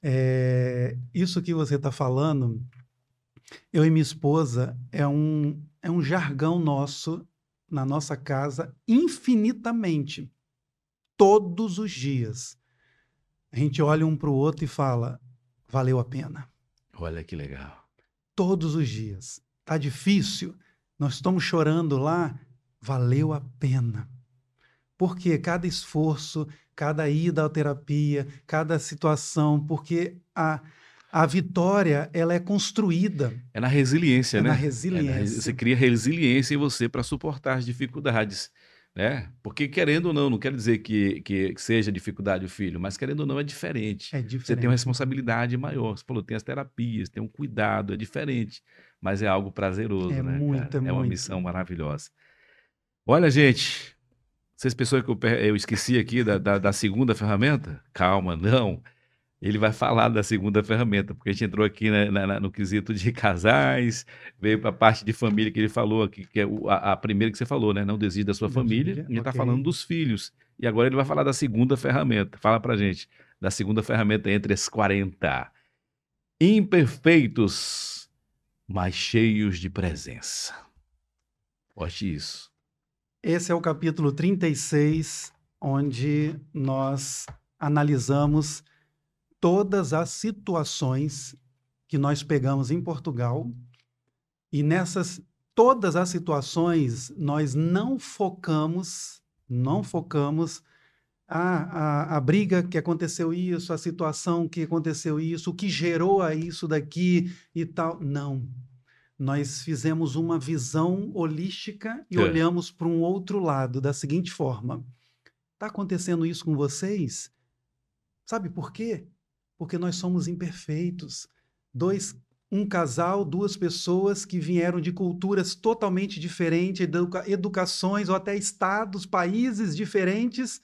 É, isso que você está falando, eu e minha esposa, é um, é um jargão nosso na nossa casa infinitamente, todos os dias. A gente olha um para o outro e fala: valeu a pena. Olha que legal. Todos os dias. Tá difícil? Nós estamos chorando lá? Valeu a pena. Porque cada esforço, cada ida à terapia, cada situação, porque a, a vitória ela é construída. É na resiliência, é né? Na resiliência. É na você cria resiliência em você para suportar as dificuldades. Né? Porque querendo ou não, não quero dizer que, que, seja dificuldade o filho, mas querendo ou não é diferente. é diferente. Você tem uma responsabilidade maior. Você falou, tem as terapias, tem um cuidado, é diferente. Mas é algo prazeroso, é né? Muito, é, é uma missão maravilhosa. Olha, gente, vocês pessoas que eu, eu esqueci aqui da, da, da segunda ferramenta, calma, não. Não ele vai falar da segunda ferramenta, porque a gente entrou aqui né, na, na, no quesito de casais, veio para a parte de família que ele falou aqui, que é a, a primeira que você falou, né? Não desiste da sua família. família. A gente está okay. falando dos filhos. E agora ele vai falar da segunda ferramenta. Fala para gente da segunda ferramenta entre as 40. Imperfeitos, mas cheios de presença. Poste isso. Esse é o capítulo 36, onde nós analisamos todas as situações que nós pegamos em Portugal e nessas todas as situações nós não focamos, não focamos a, a, a, briga que aconteceu isso, a situação que aconteceu isso, o que gerou a isso daqui e tal. Não. Nós fizemos uma visão holística e é. olhamos para um outro lado da seguinte forma: está acontecendo isso com vocês? Sabe por quê? porque nós somos imperfeitos. Dois, um casal, duas pessoas que vieram de culturas totalmente diferentes, educa educações ou até estados, países diferentes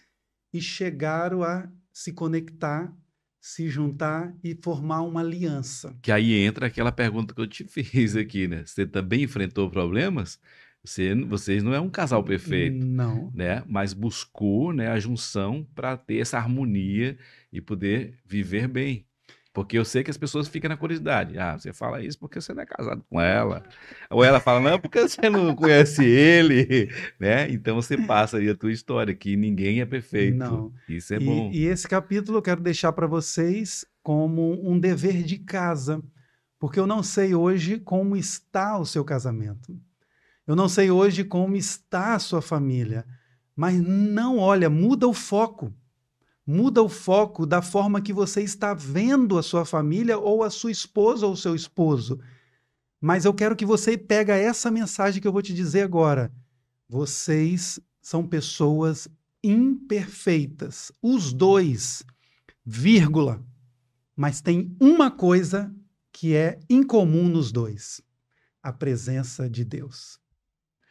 e chegaram a se conectar, se juntar e formar uma aliança. Que aí entra aquela pergunta que eu te fiz aqui, né? Você também enfrentou problemas? Você, vocês não é um casal perfeito, não, né? Mas buscou, né, a junção para ter essa harmonia e poder viver bem. Porque eu sei que as pessoas ficam na curiosidade. Ah, você fala isso porque você não é casado com ela. Ou ela fala, não, porque você não conhece ele. Né? Então você passa aí a tua história, que ninguém é perfeito. Não. Isso é e, bom. E esse capítulo eu quero deixar para vocês como um dever de casa. Porque eu não sei hoje como está o seu casamento. Eu não sei hoje como está a sua família. Mas não olha, muda o foco. Muda o foco da forma que você está vendo a sua família ou a sua esposa ou seu esposo. Mas eu quero que você pegue essa mensagem que eu vou te dizer agora. Vocês são pessoas imperfeitas, os dois, vírgula. Mas tem uma coisa que é incomum nos dois: a presença de Deus.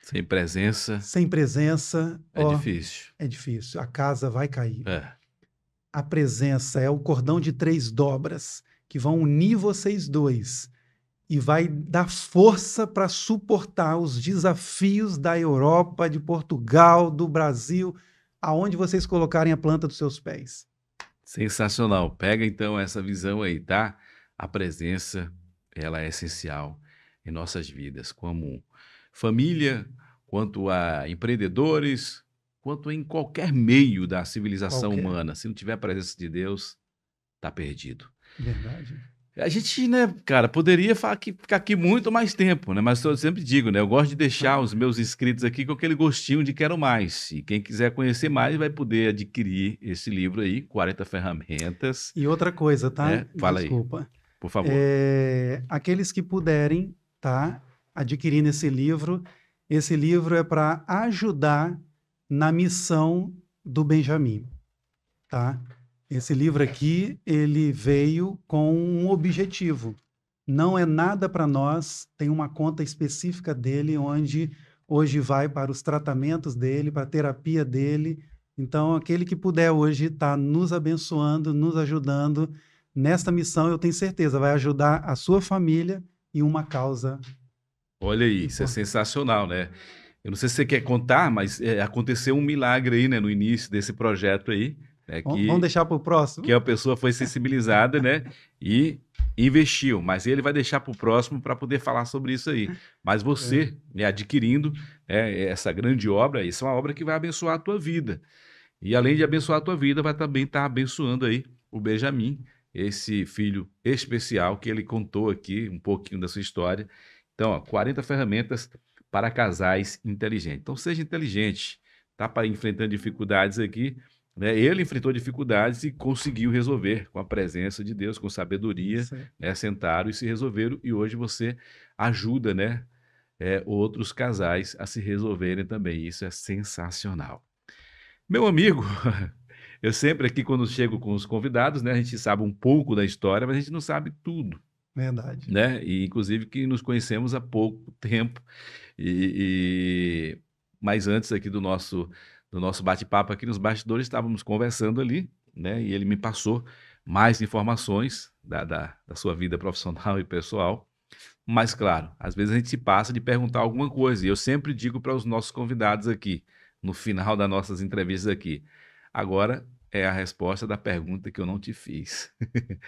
Sem presença. Sem presença. É ó, difícil. É difícil. A casa vai cair. É a presença, é o cordão de três dobras que vão unir vocês dois e vai dar força para suportar os desafios da Europa, de Portugal, do Brasil, aonde vocês colocarem a planta dos seus pés. Sensacional. Pega então essa visão aí, tá? A presença, ela é essencial em nossas vidas, como família, quanto a empreendedores, quanto em qualquer meio da civilização qualquer. humana. Se não tiver a presença de Deus, está perdido. Verdade. A gente, né, cara, poderia que ficar aqui muito mais tempo, né? Mas eu sempre digo, né? Eu gosto de deixar os meus inscritos aqui com aquele gostinho de quero mais. E quem quiser conhecer mais vai poder adquirir esse livro aí, 40 ferramentas. E outra coisa, tá? Né? Fala Fala Desculpa. aí. Por favor. É, aqueles que puderem, tá? Adquirindo esse livro. Esse livro é para ajudar na missão do Benjamin, tá? Esse livro aqui, ele veio com um objetivo. Não é nada para nós, tem uma conta específica dele onde hoje vai para os tratamentos dele, para a terapia dele. Então, aquele que puder hoje estar tá nos abençoando, nos ajudando nesta missão, eu tenho certeza, vai ajudar a sua família e uma causa. Olha aí, isso é sensacional, né? Eu não sei se você quer contar, mas é, aconteceu um milagre aí, né, no início desse projeto aí. Né, que, Vamos deixar para o próximo. Que a pessoa foi sensibilizada, né? E investiu. Mas ele vai deixar para o próximo para poder falar sobre isso aí. Mas você, é. né, adquirindo né, essa grande obra, isso é uma obra que vai abençoar a tua vida. E além de abençoar a tua vida, vai também estar tá abençoando aí o Benjamin, esse filho especial que ele contou aqui um pouquinho da sua história. Então, ó, 40 ferramentas para casais inteligentes. Então seja inteligente. Tá para enfrentando dificuldades aqui, né? Ele enfrentou dificuldades e conseguiu resolver com a presença de Deus, com sabedoria, né? Sentaram e se resolveram e hoje você ajuda, né? É, outros casais a se resolverem também. Isso é sensacional. Meu amigo, eu sempre aqui quando chego com os convidados, né? A gente sabe um pouco da história, mas a gente não sabe tudo. Verdade. Né? E, inclusive, que nos conhecemos há pouco tempo. E, e... Mas antes aqui do nosso, do nosso bate-papo aqui nos bastidores, estávamos conversando ali, né? E ele me passou mais informações da, da, da sua vida profissional e pessoal. Mas, claro, às vezes a gente se passa de perguntar alguma coisa. E eu sempre digo para os nossos convidados aqui, no final das nossas entrevistas aqui. Agora, é a resposta da pergunta que eu não te fiz.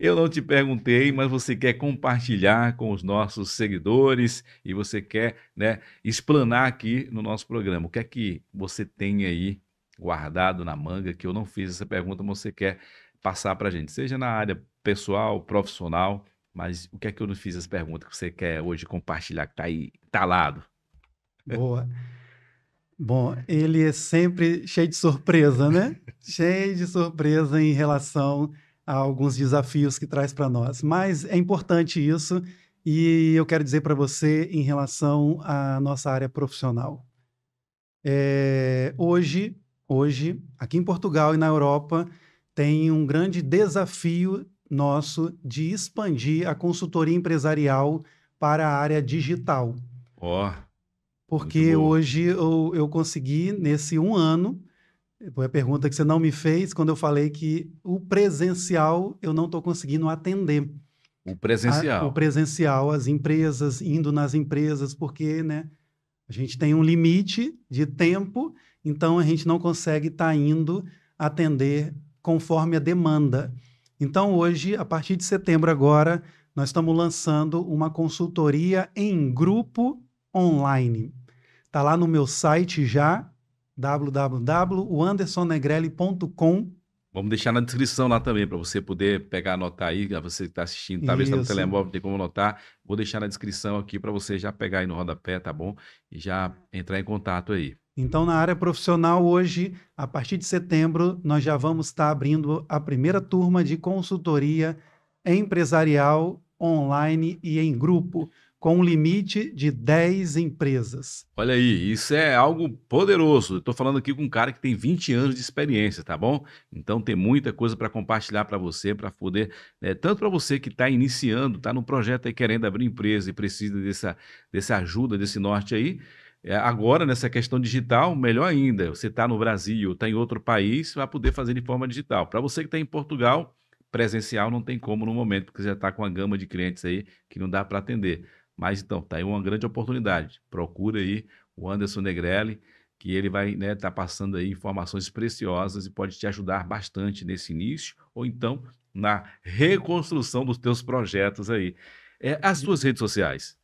eu não te perguntei, mas você quer compartilhar com os nossos seguidores e você quer né, explanar aqui no nosso programa. O que é que você tem aí guardado na manga que eu não fiz essa pergunta, mas você quer passar para a gente, seja na área pessoal, profissional, mas o que é que eu não fiz essa pergunta que você quer hoje compartilhar, que está aí talado? Boa. Bom, ele é sempre cheio de surpresa, né? cheio de surpresa em relação a alguns desafios que traz para nós. Mas é importante isso e eu quero dizer para você em relação à nossa área profissional. É, hoje, hoje, aqui em Portugal e na Europa, tem um grande desafio nosso de expandir a consultoria empresarial para a área digital. Oh. Porque hoje eu, eu consegui, nesse um ano, foi a pergunta que você não me fez quando eu falei que o presencial eu não estou conseguindo atender. O presencial. A, o presencial, as empresas, indo nas empresas, porque né, a gente tem um limite de tempo, então a gente não consegue estar tá indo atender conforme a demanda. Então, hoje, a partir de setembro agora, nós estamos lançando uma consultoria em grupo online. Está lá no meu site já, www.andersonnegrelli.com. Vamos deixar na descrição lá também, para você poder pegar, anotar aí, você que está assistindo, talvez está no telemóvel, tem como anotar. Vou deixar na descrição aqui para você já pegar aí no rodapé, tá bom? E já entrar em contato aí. Então, na área profissional, hoje, a partir de setembro, nós já vamos estar tá abrindo a primeira turma de consultoria empresarial online e em grupo com um limite de 10 empresas. Olha aí, isso é algo poderoso. Estou falando aqui com um cara que tem 20 anos de experiência, tá bom? Então tem muita coisa para compartilhar para você, para poder, né, tanto para você que está iniciando, está no projeto aí querendo abrir empresa e precisa dessa, dessa ajuda, desse norte aí. É, agora, nessa questão digital, melhor ainda, você está no Brasil, está em outro país, vai poder fazer de forma digital. Para você que está em Portugal, presencial não tem como no momento, porque já está com uma gama de clientes aí que não dá para atender. Mas então, tá aí uma grande oportunidade. Procura aí o Anderson Negrelli, que ele vai estar né, tá passando aí informações preciosas e pode te ajudar bastante nesse início ou então na reconstrução dos teus projetos aí. É, as tuas redes sociais.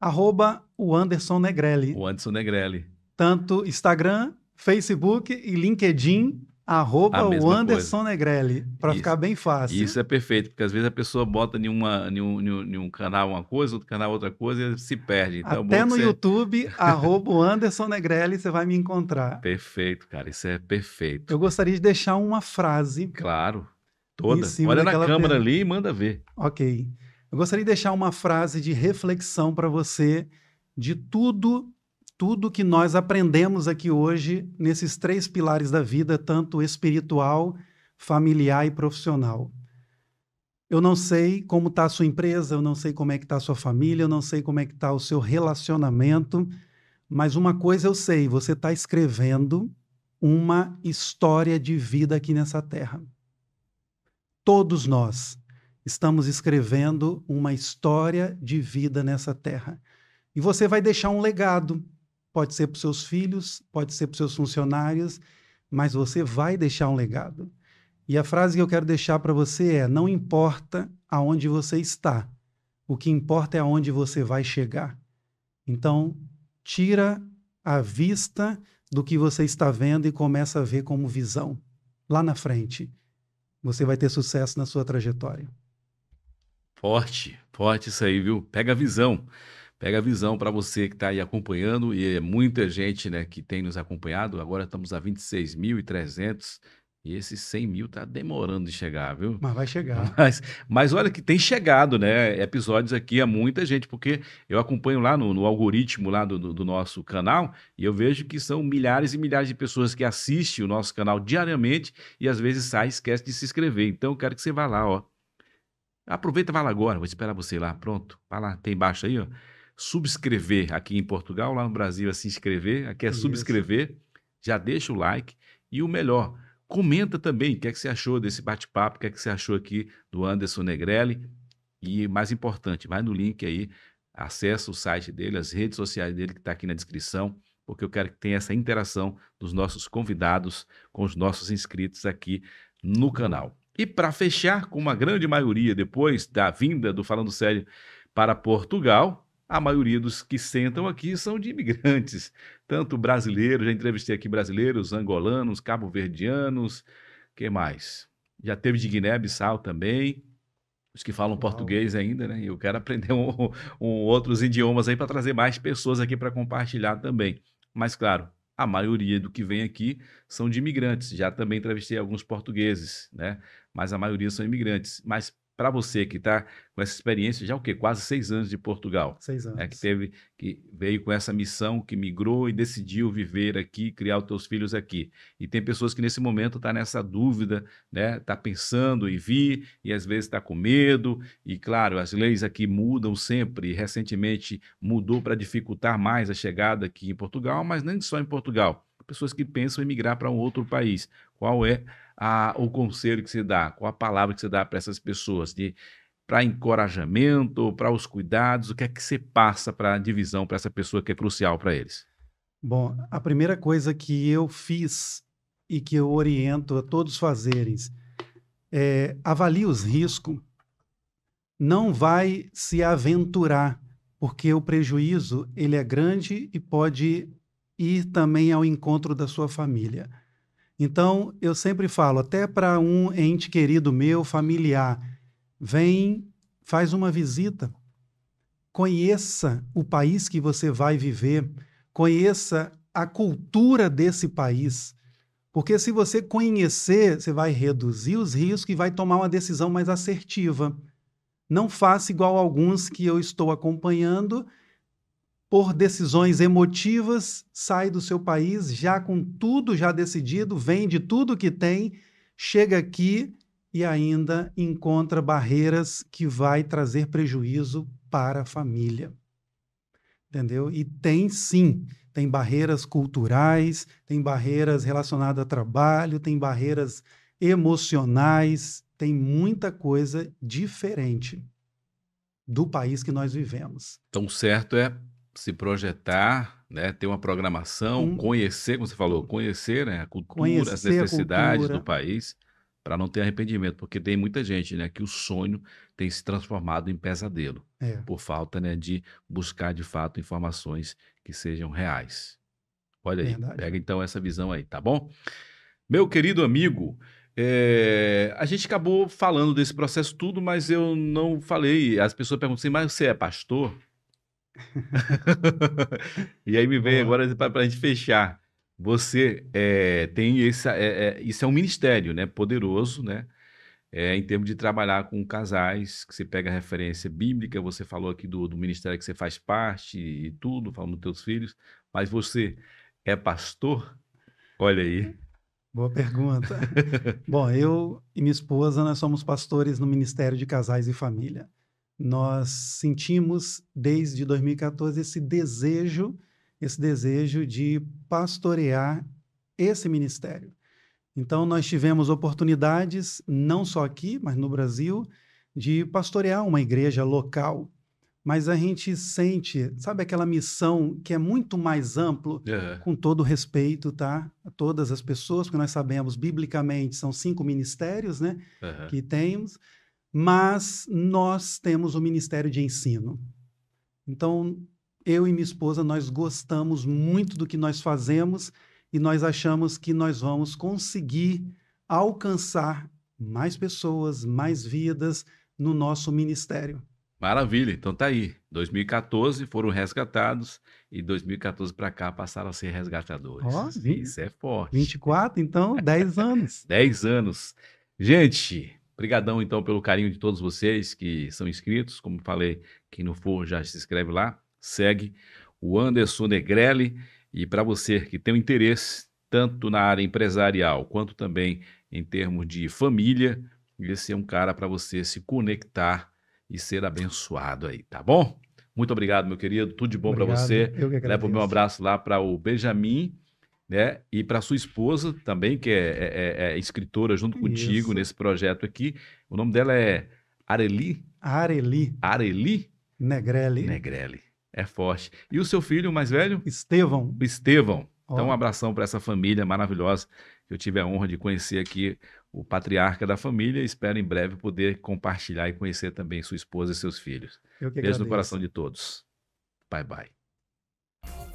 Arroba o Anderson Negrelli. O Anderson Negrelli. Tanto Instagram, Facebook e LinkedIn. Arroba o Anderson coisa. Negrelli, para ficar bem fácil. Isso é perfeito, porque às vezes a pessoa bota em, uma, em, um, em um canal uma coisa, outro canal outra coisa e se perde. Então, é Até no você... YouTube, arroba o Anderson Negrelli, você vai me encontrar. Perfeito, cara, isso é perfeito. Eu gostaria de deixar uma frase. Claro, toda. Olha na câmera pergunta. ali e manda ver. Ok. Eu gostaria de deixar uma frase de reflexão para você de tudo tudo que nós aprendemos aqui hoje nesses três pilares da vida, tanto espiritual, familiar e profissional. Eu não sei como está a sua empresa, eu não sei como é que está a sua família, eu não sei como é que está o seu relacionamento, mas uma coisa eu sei, você está escrevendo uma história de vida aqui nessa terra. Todos nós estamos escrevendo uma história de vida nessa terra. E você vai deixar um legado pode ser para os seus filhos, pode ser para os seus funcionários, mas você vai deixar um legado. E a frase que eu quero deixar para você é: não importa aonde você está, o que importa é aonde você vai chegar. Então, tira a vista do que você está vendo e começa a ver como visão. Lá na frente, você vai ter sucesso na sua trajetória. Forte, forte isso aí, viu? Pega a visão. Pega a visão para você que está aí acompanhando, e é muita gente né, que tem nos acompanhado. Agora estamos a 26.300 e esses 100 mil está demorando de chegar, viu? Mas vai chegar. Mas, mas olha que tem chegado, né? Episódios aqui a muita gente, porque eu acompanho lá no, no algoritmo lá do, do, do, nosso canal e eu vejo que são milhares e milhares de pessoas que assistem o nosso canal diariamente e às vezes sai e esquece de se inscrever. Então eu quero que você vá lá, ó. Aproveita, vá lá agora, vou esperar você lá. Pronto, vai lá, tem embaixo aí, ó subscrever aqui em Portugal, lá no Brasil é se inscrever, aqui é Isso. subscrever, já deixa o like e o melhor, comenta também o que é que você achou desse bate-papo, o que é que você achou aqui do Anderson Negrelli e mais importante, vai no link aí, acessa o site dele, as redes sociais dele que está aqui na descrição, porque eu quero que tenha essa interação dos nossos convidados com os nossos inscritos aqui no canal. E para fechar, com uma grande maioria depois da vinda do Falando Sério para Portugal, a maioria dos que sentam aqui são de imigrantes, tanto brasileiros, já entrevistei aqui brasileiros, angolanos, cabo-verdianos, que mais? Já teve de Guiné-Bissau também, os que falam Uau. português ainda, né? Eu quero aprender um, um outros idiomas aí para trazer mais pessoas aqui para compartilhar também. Mas claro, a maioria do que vem aqui são de imigrantes. Já também entrevistei alguns portugueses, né? Mas a maioria são imigrantes. Mas para você que está com essa experiência já o quê? Quase seis anos de Portugal. Seis né, anos. É, que teve, que veio com essa missão, que migrou e decidiu viver aqui, criar os teus filhos aqui. E tem pessoas que nesse momento estão tá nessa dúvida, né? Está pensando e vir, e às vezes está com medo. E claro, as leis aqui mudam sempre. recentemente mudou para dificultar mais a chegada aqui em Portugal, mas nem só em Portugal. Pessoas que pensam em migrar para um outro país. Qual é a, o conselho que você dá, qual a palavra que você dá para essas pessoas, de para encorajamento, para os cuidados, o que é que você passa para a divisão, para essa pessoa que é crucial para eles? Bom, a primeira coisa que eu fiz e que eu oriento a todos fazerem é avalie os riscos. Não vai se aventurar, porque o prejuízo ele é grande e pode ir também ao encontro da sua família. Então, eu sempre falo, até para um ente querido meu, familiar, vem, faz uma visita, conheça o país que você vai viver, conheça a cultura desse país. Porque se você conhecer, você vai reduzir os riscos e vai tomar uma decisão mais assertiva. Não faça igual alguns que eu estou acompanhando, por decisões emotivas, sai do seu país já com tudo já decidido, vende tudo que tem, chega aqui e ainda encontra barreiras que vai trazer prejuízo para a família. Entendeu? E tem sim, tem barreiras culturais, tem barreiras relacionadas a trabalho, tem barreiras emocionais, tem muita coisa diferente do país que nós vivemos. Então, certo é se projetar, né, ter uma programação, conhecer, como você falou, conhecer né, a cultura, conhecer as necessidades cultura. do país, para não ter arrependimento, porque tem muita gente né, que o sonho tem se transformado em pesadelo, é. por falta né, de buscar de fato informações que sejam reais. Olha aí, Verdade. pega então essa visão aí, tá bom? Meu querido amigo, é, a gente acabou falando desse processo tudo, mas eu não falei. As pessoas perguntam assim, mas você é pastor? e aí me vem agora para a gente fechar. Você é, tem essa, é, é, isso é um ministério, né? Poderoso, né? É, em termos de trabalhar com casais, que você pega a referência bíblica, você falou aqui do, do ministério que você faz parte e tudo, falando dos teus filhos, mas você é pastor? Olha aí. Boa pergunta. Bom, eu e minha esposa, nós somos pastores no Ministério de Casais e Família nós sentimos desde 2014 esse desejo, esse desejo de pastorear esse ministério. Então nós tivemos oportunidades não só aqui, mas no Brasil, de pastorear uma igreja local. Mas a gente sente, sabe aquela missão que é muito mais amplo, uhum. com todo respeito, tá? A todas as pessoas, porque nós sabemos biblicamente são cinco ministérios, né? Uhum. Que temos mas nós temos o Ministério de Ensino. Então, eu e minha esposa, nós gostamos muito do que nós fazemos e nós achamos que nós vamos conseguir alcançar mais pessoas, mais vidas no nosso ministério. Maravilha, então tá aí. 2014 foram resgatados e 2014 para cá passaram a ser resgatadores. Oh, Isso é forte. 24, então, 10 anos. 10 anos. Gente, Obrigadão, então, pelo carinho de todos vocês que são inscritos. Como falei, quem não for já se inscreve lá, segue o Anderson Negrelli. E para você que tem um interesse, tanto na área empresarial quanto também em termos de família, esse é um cara para você se conectar e ser abençoado aí, tá bom? Muito obrigado, meu querido. Tudo de bom para você. Eu que Leva o meu abraço lá para o Benjamin né? E para sua esposa também, que é, é, é, é escritora junto Isso. contigo nesse projeto aqui. O nome dela é Areli. Areli. Areli? Negrelli. Negrelli. É forte. E o seu filho mais velho? Estevão. Estevão. Oh. Então, um abração para essa família maravilhosa que eu tive a honra de conhecer aqui, o patriarca da família. Espero em breve poder compartilhar e conhecer também sua esposa e seus filhos. Eu que Beijo agradeço. no coração de todos. Bye, bye.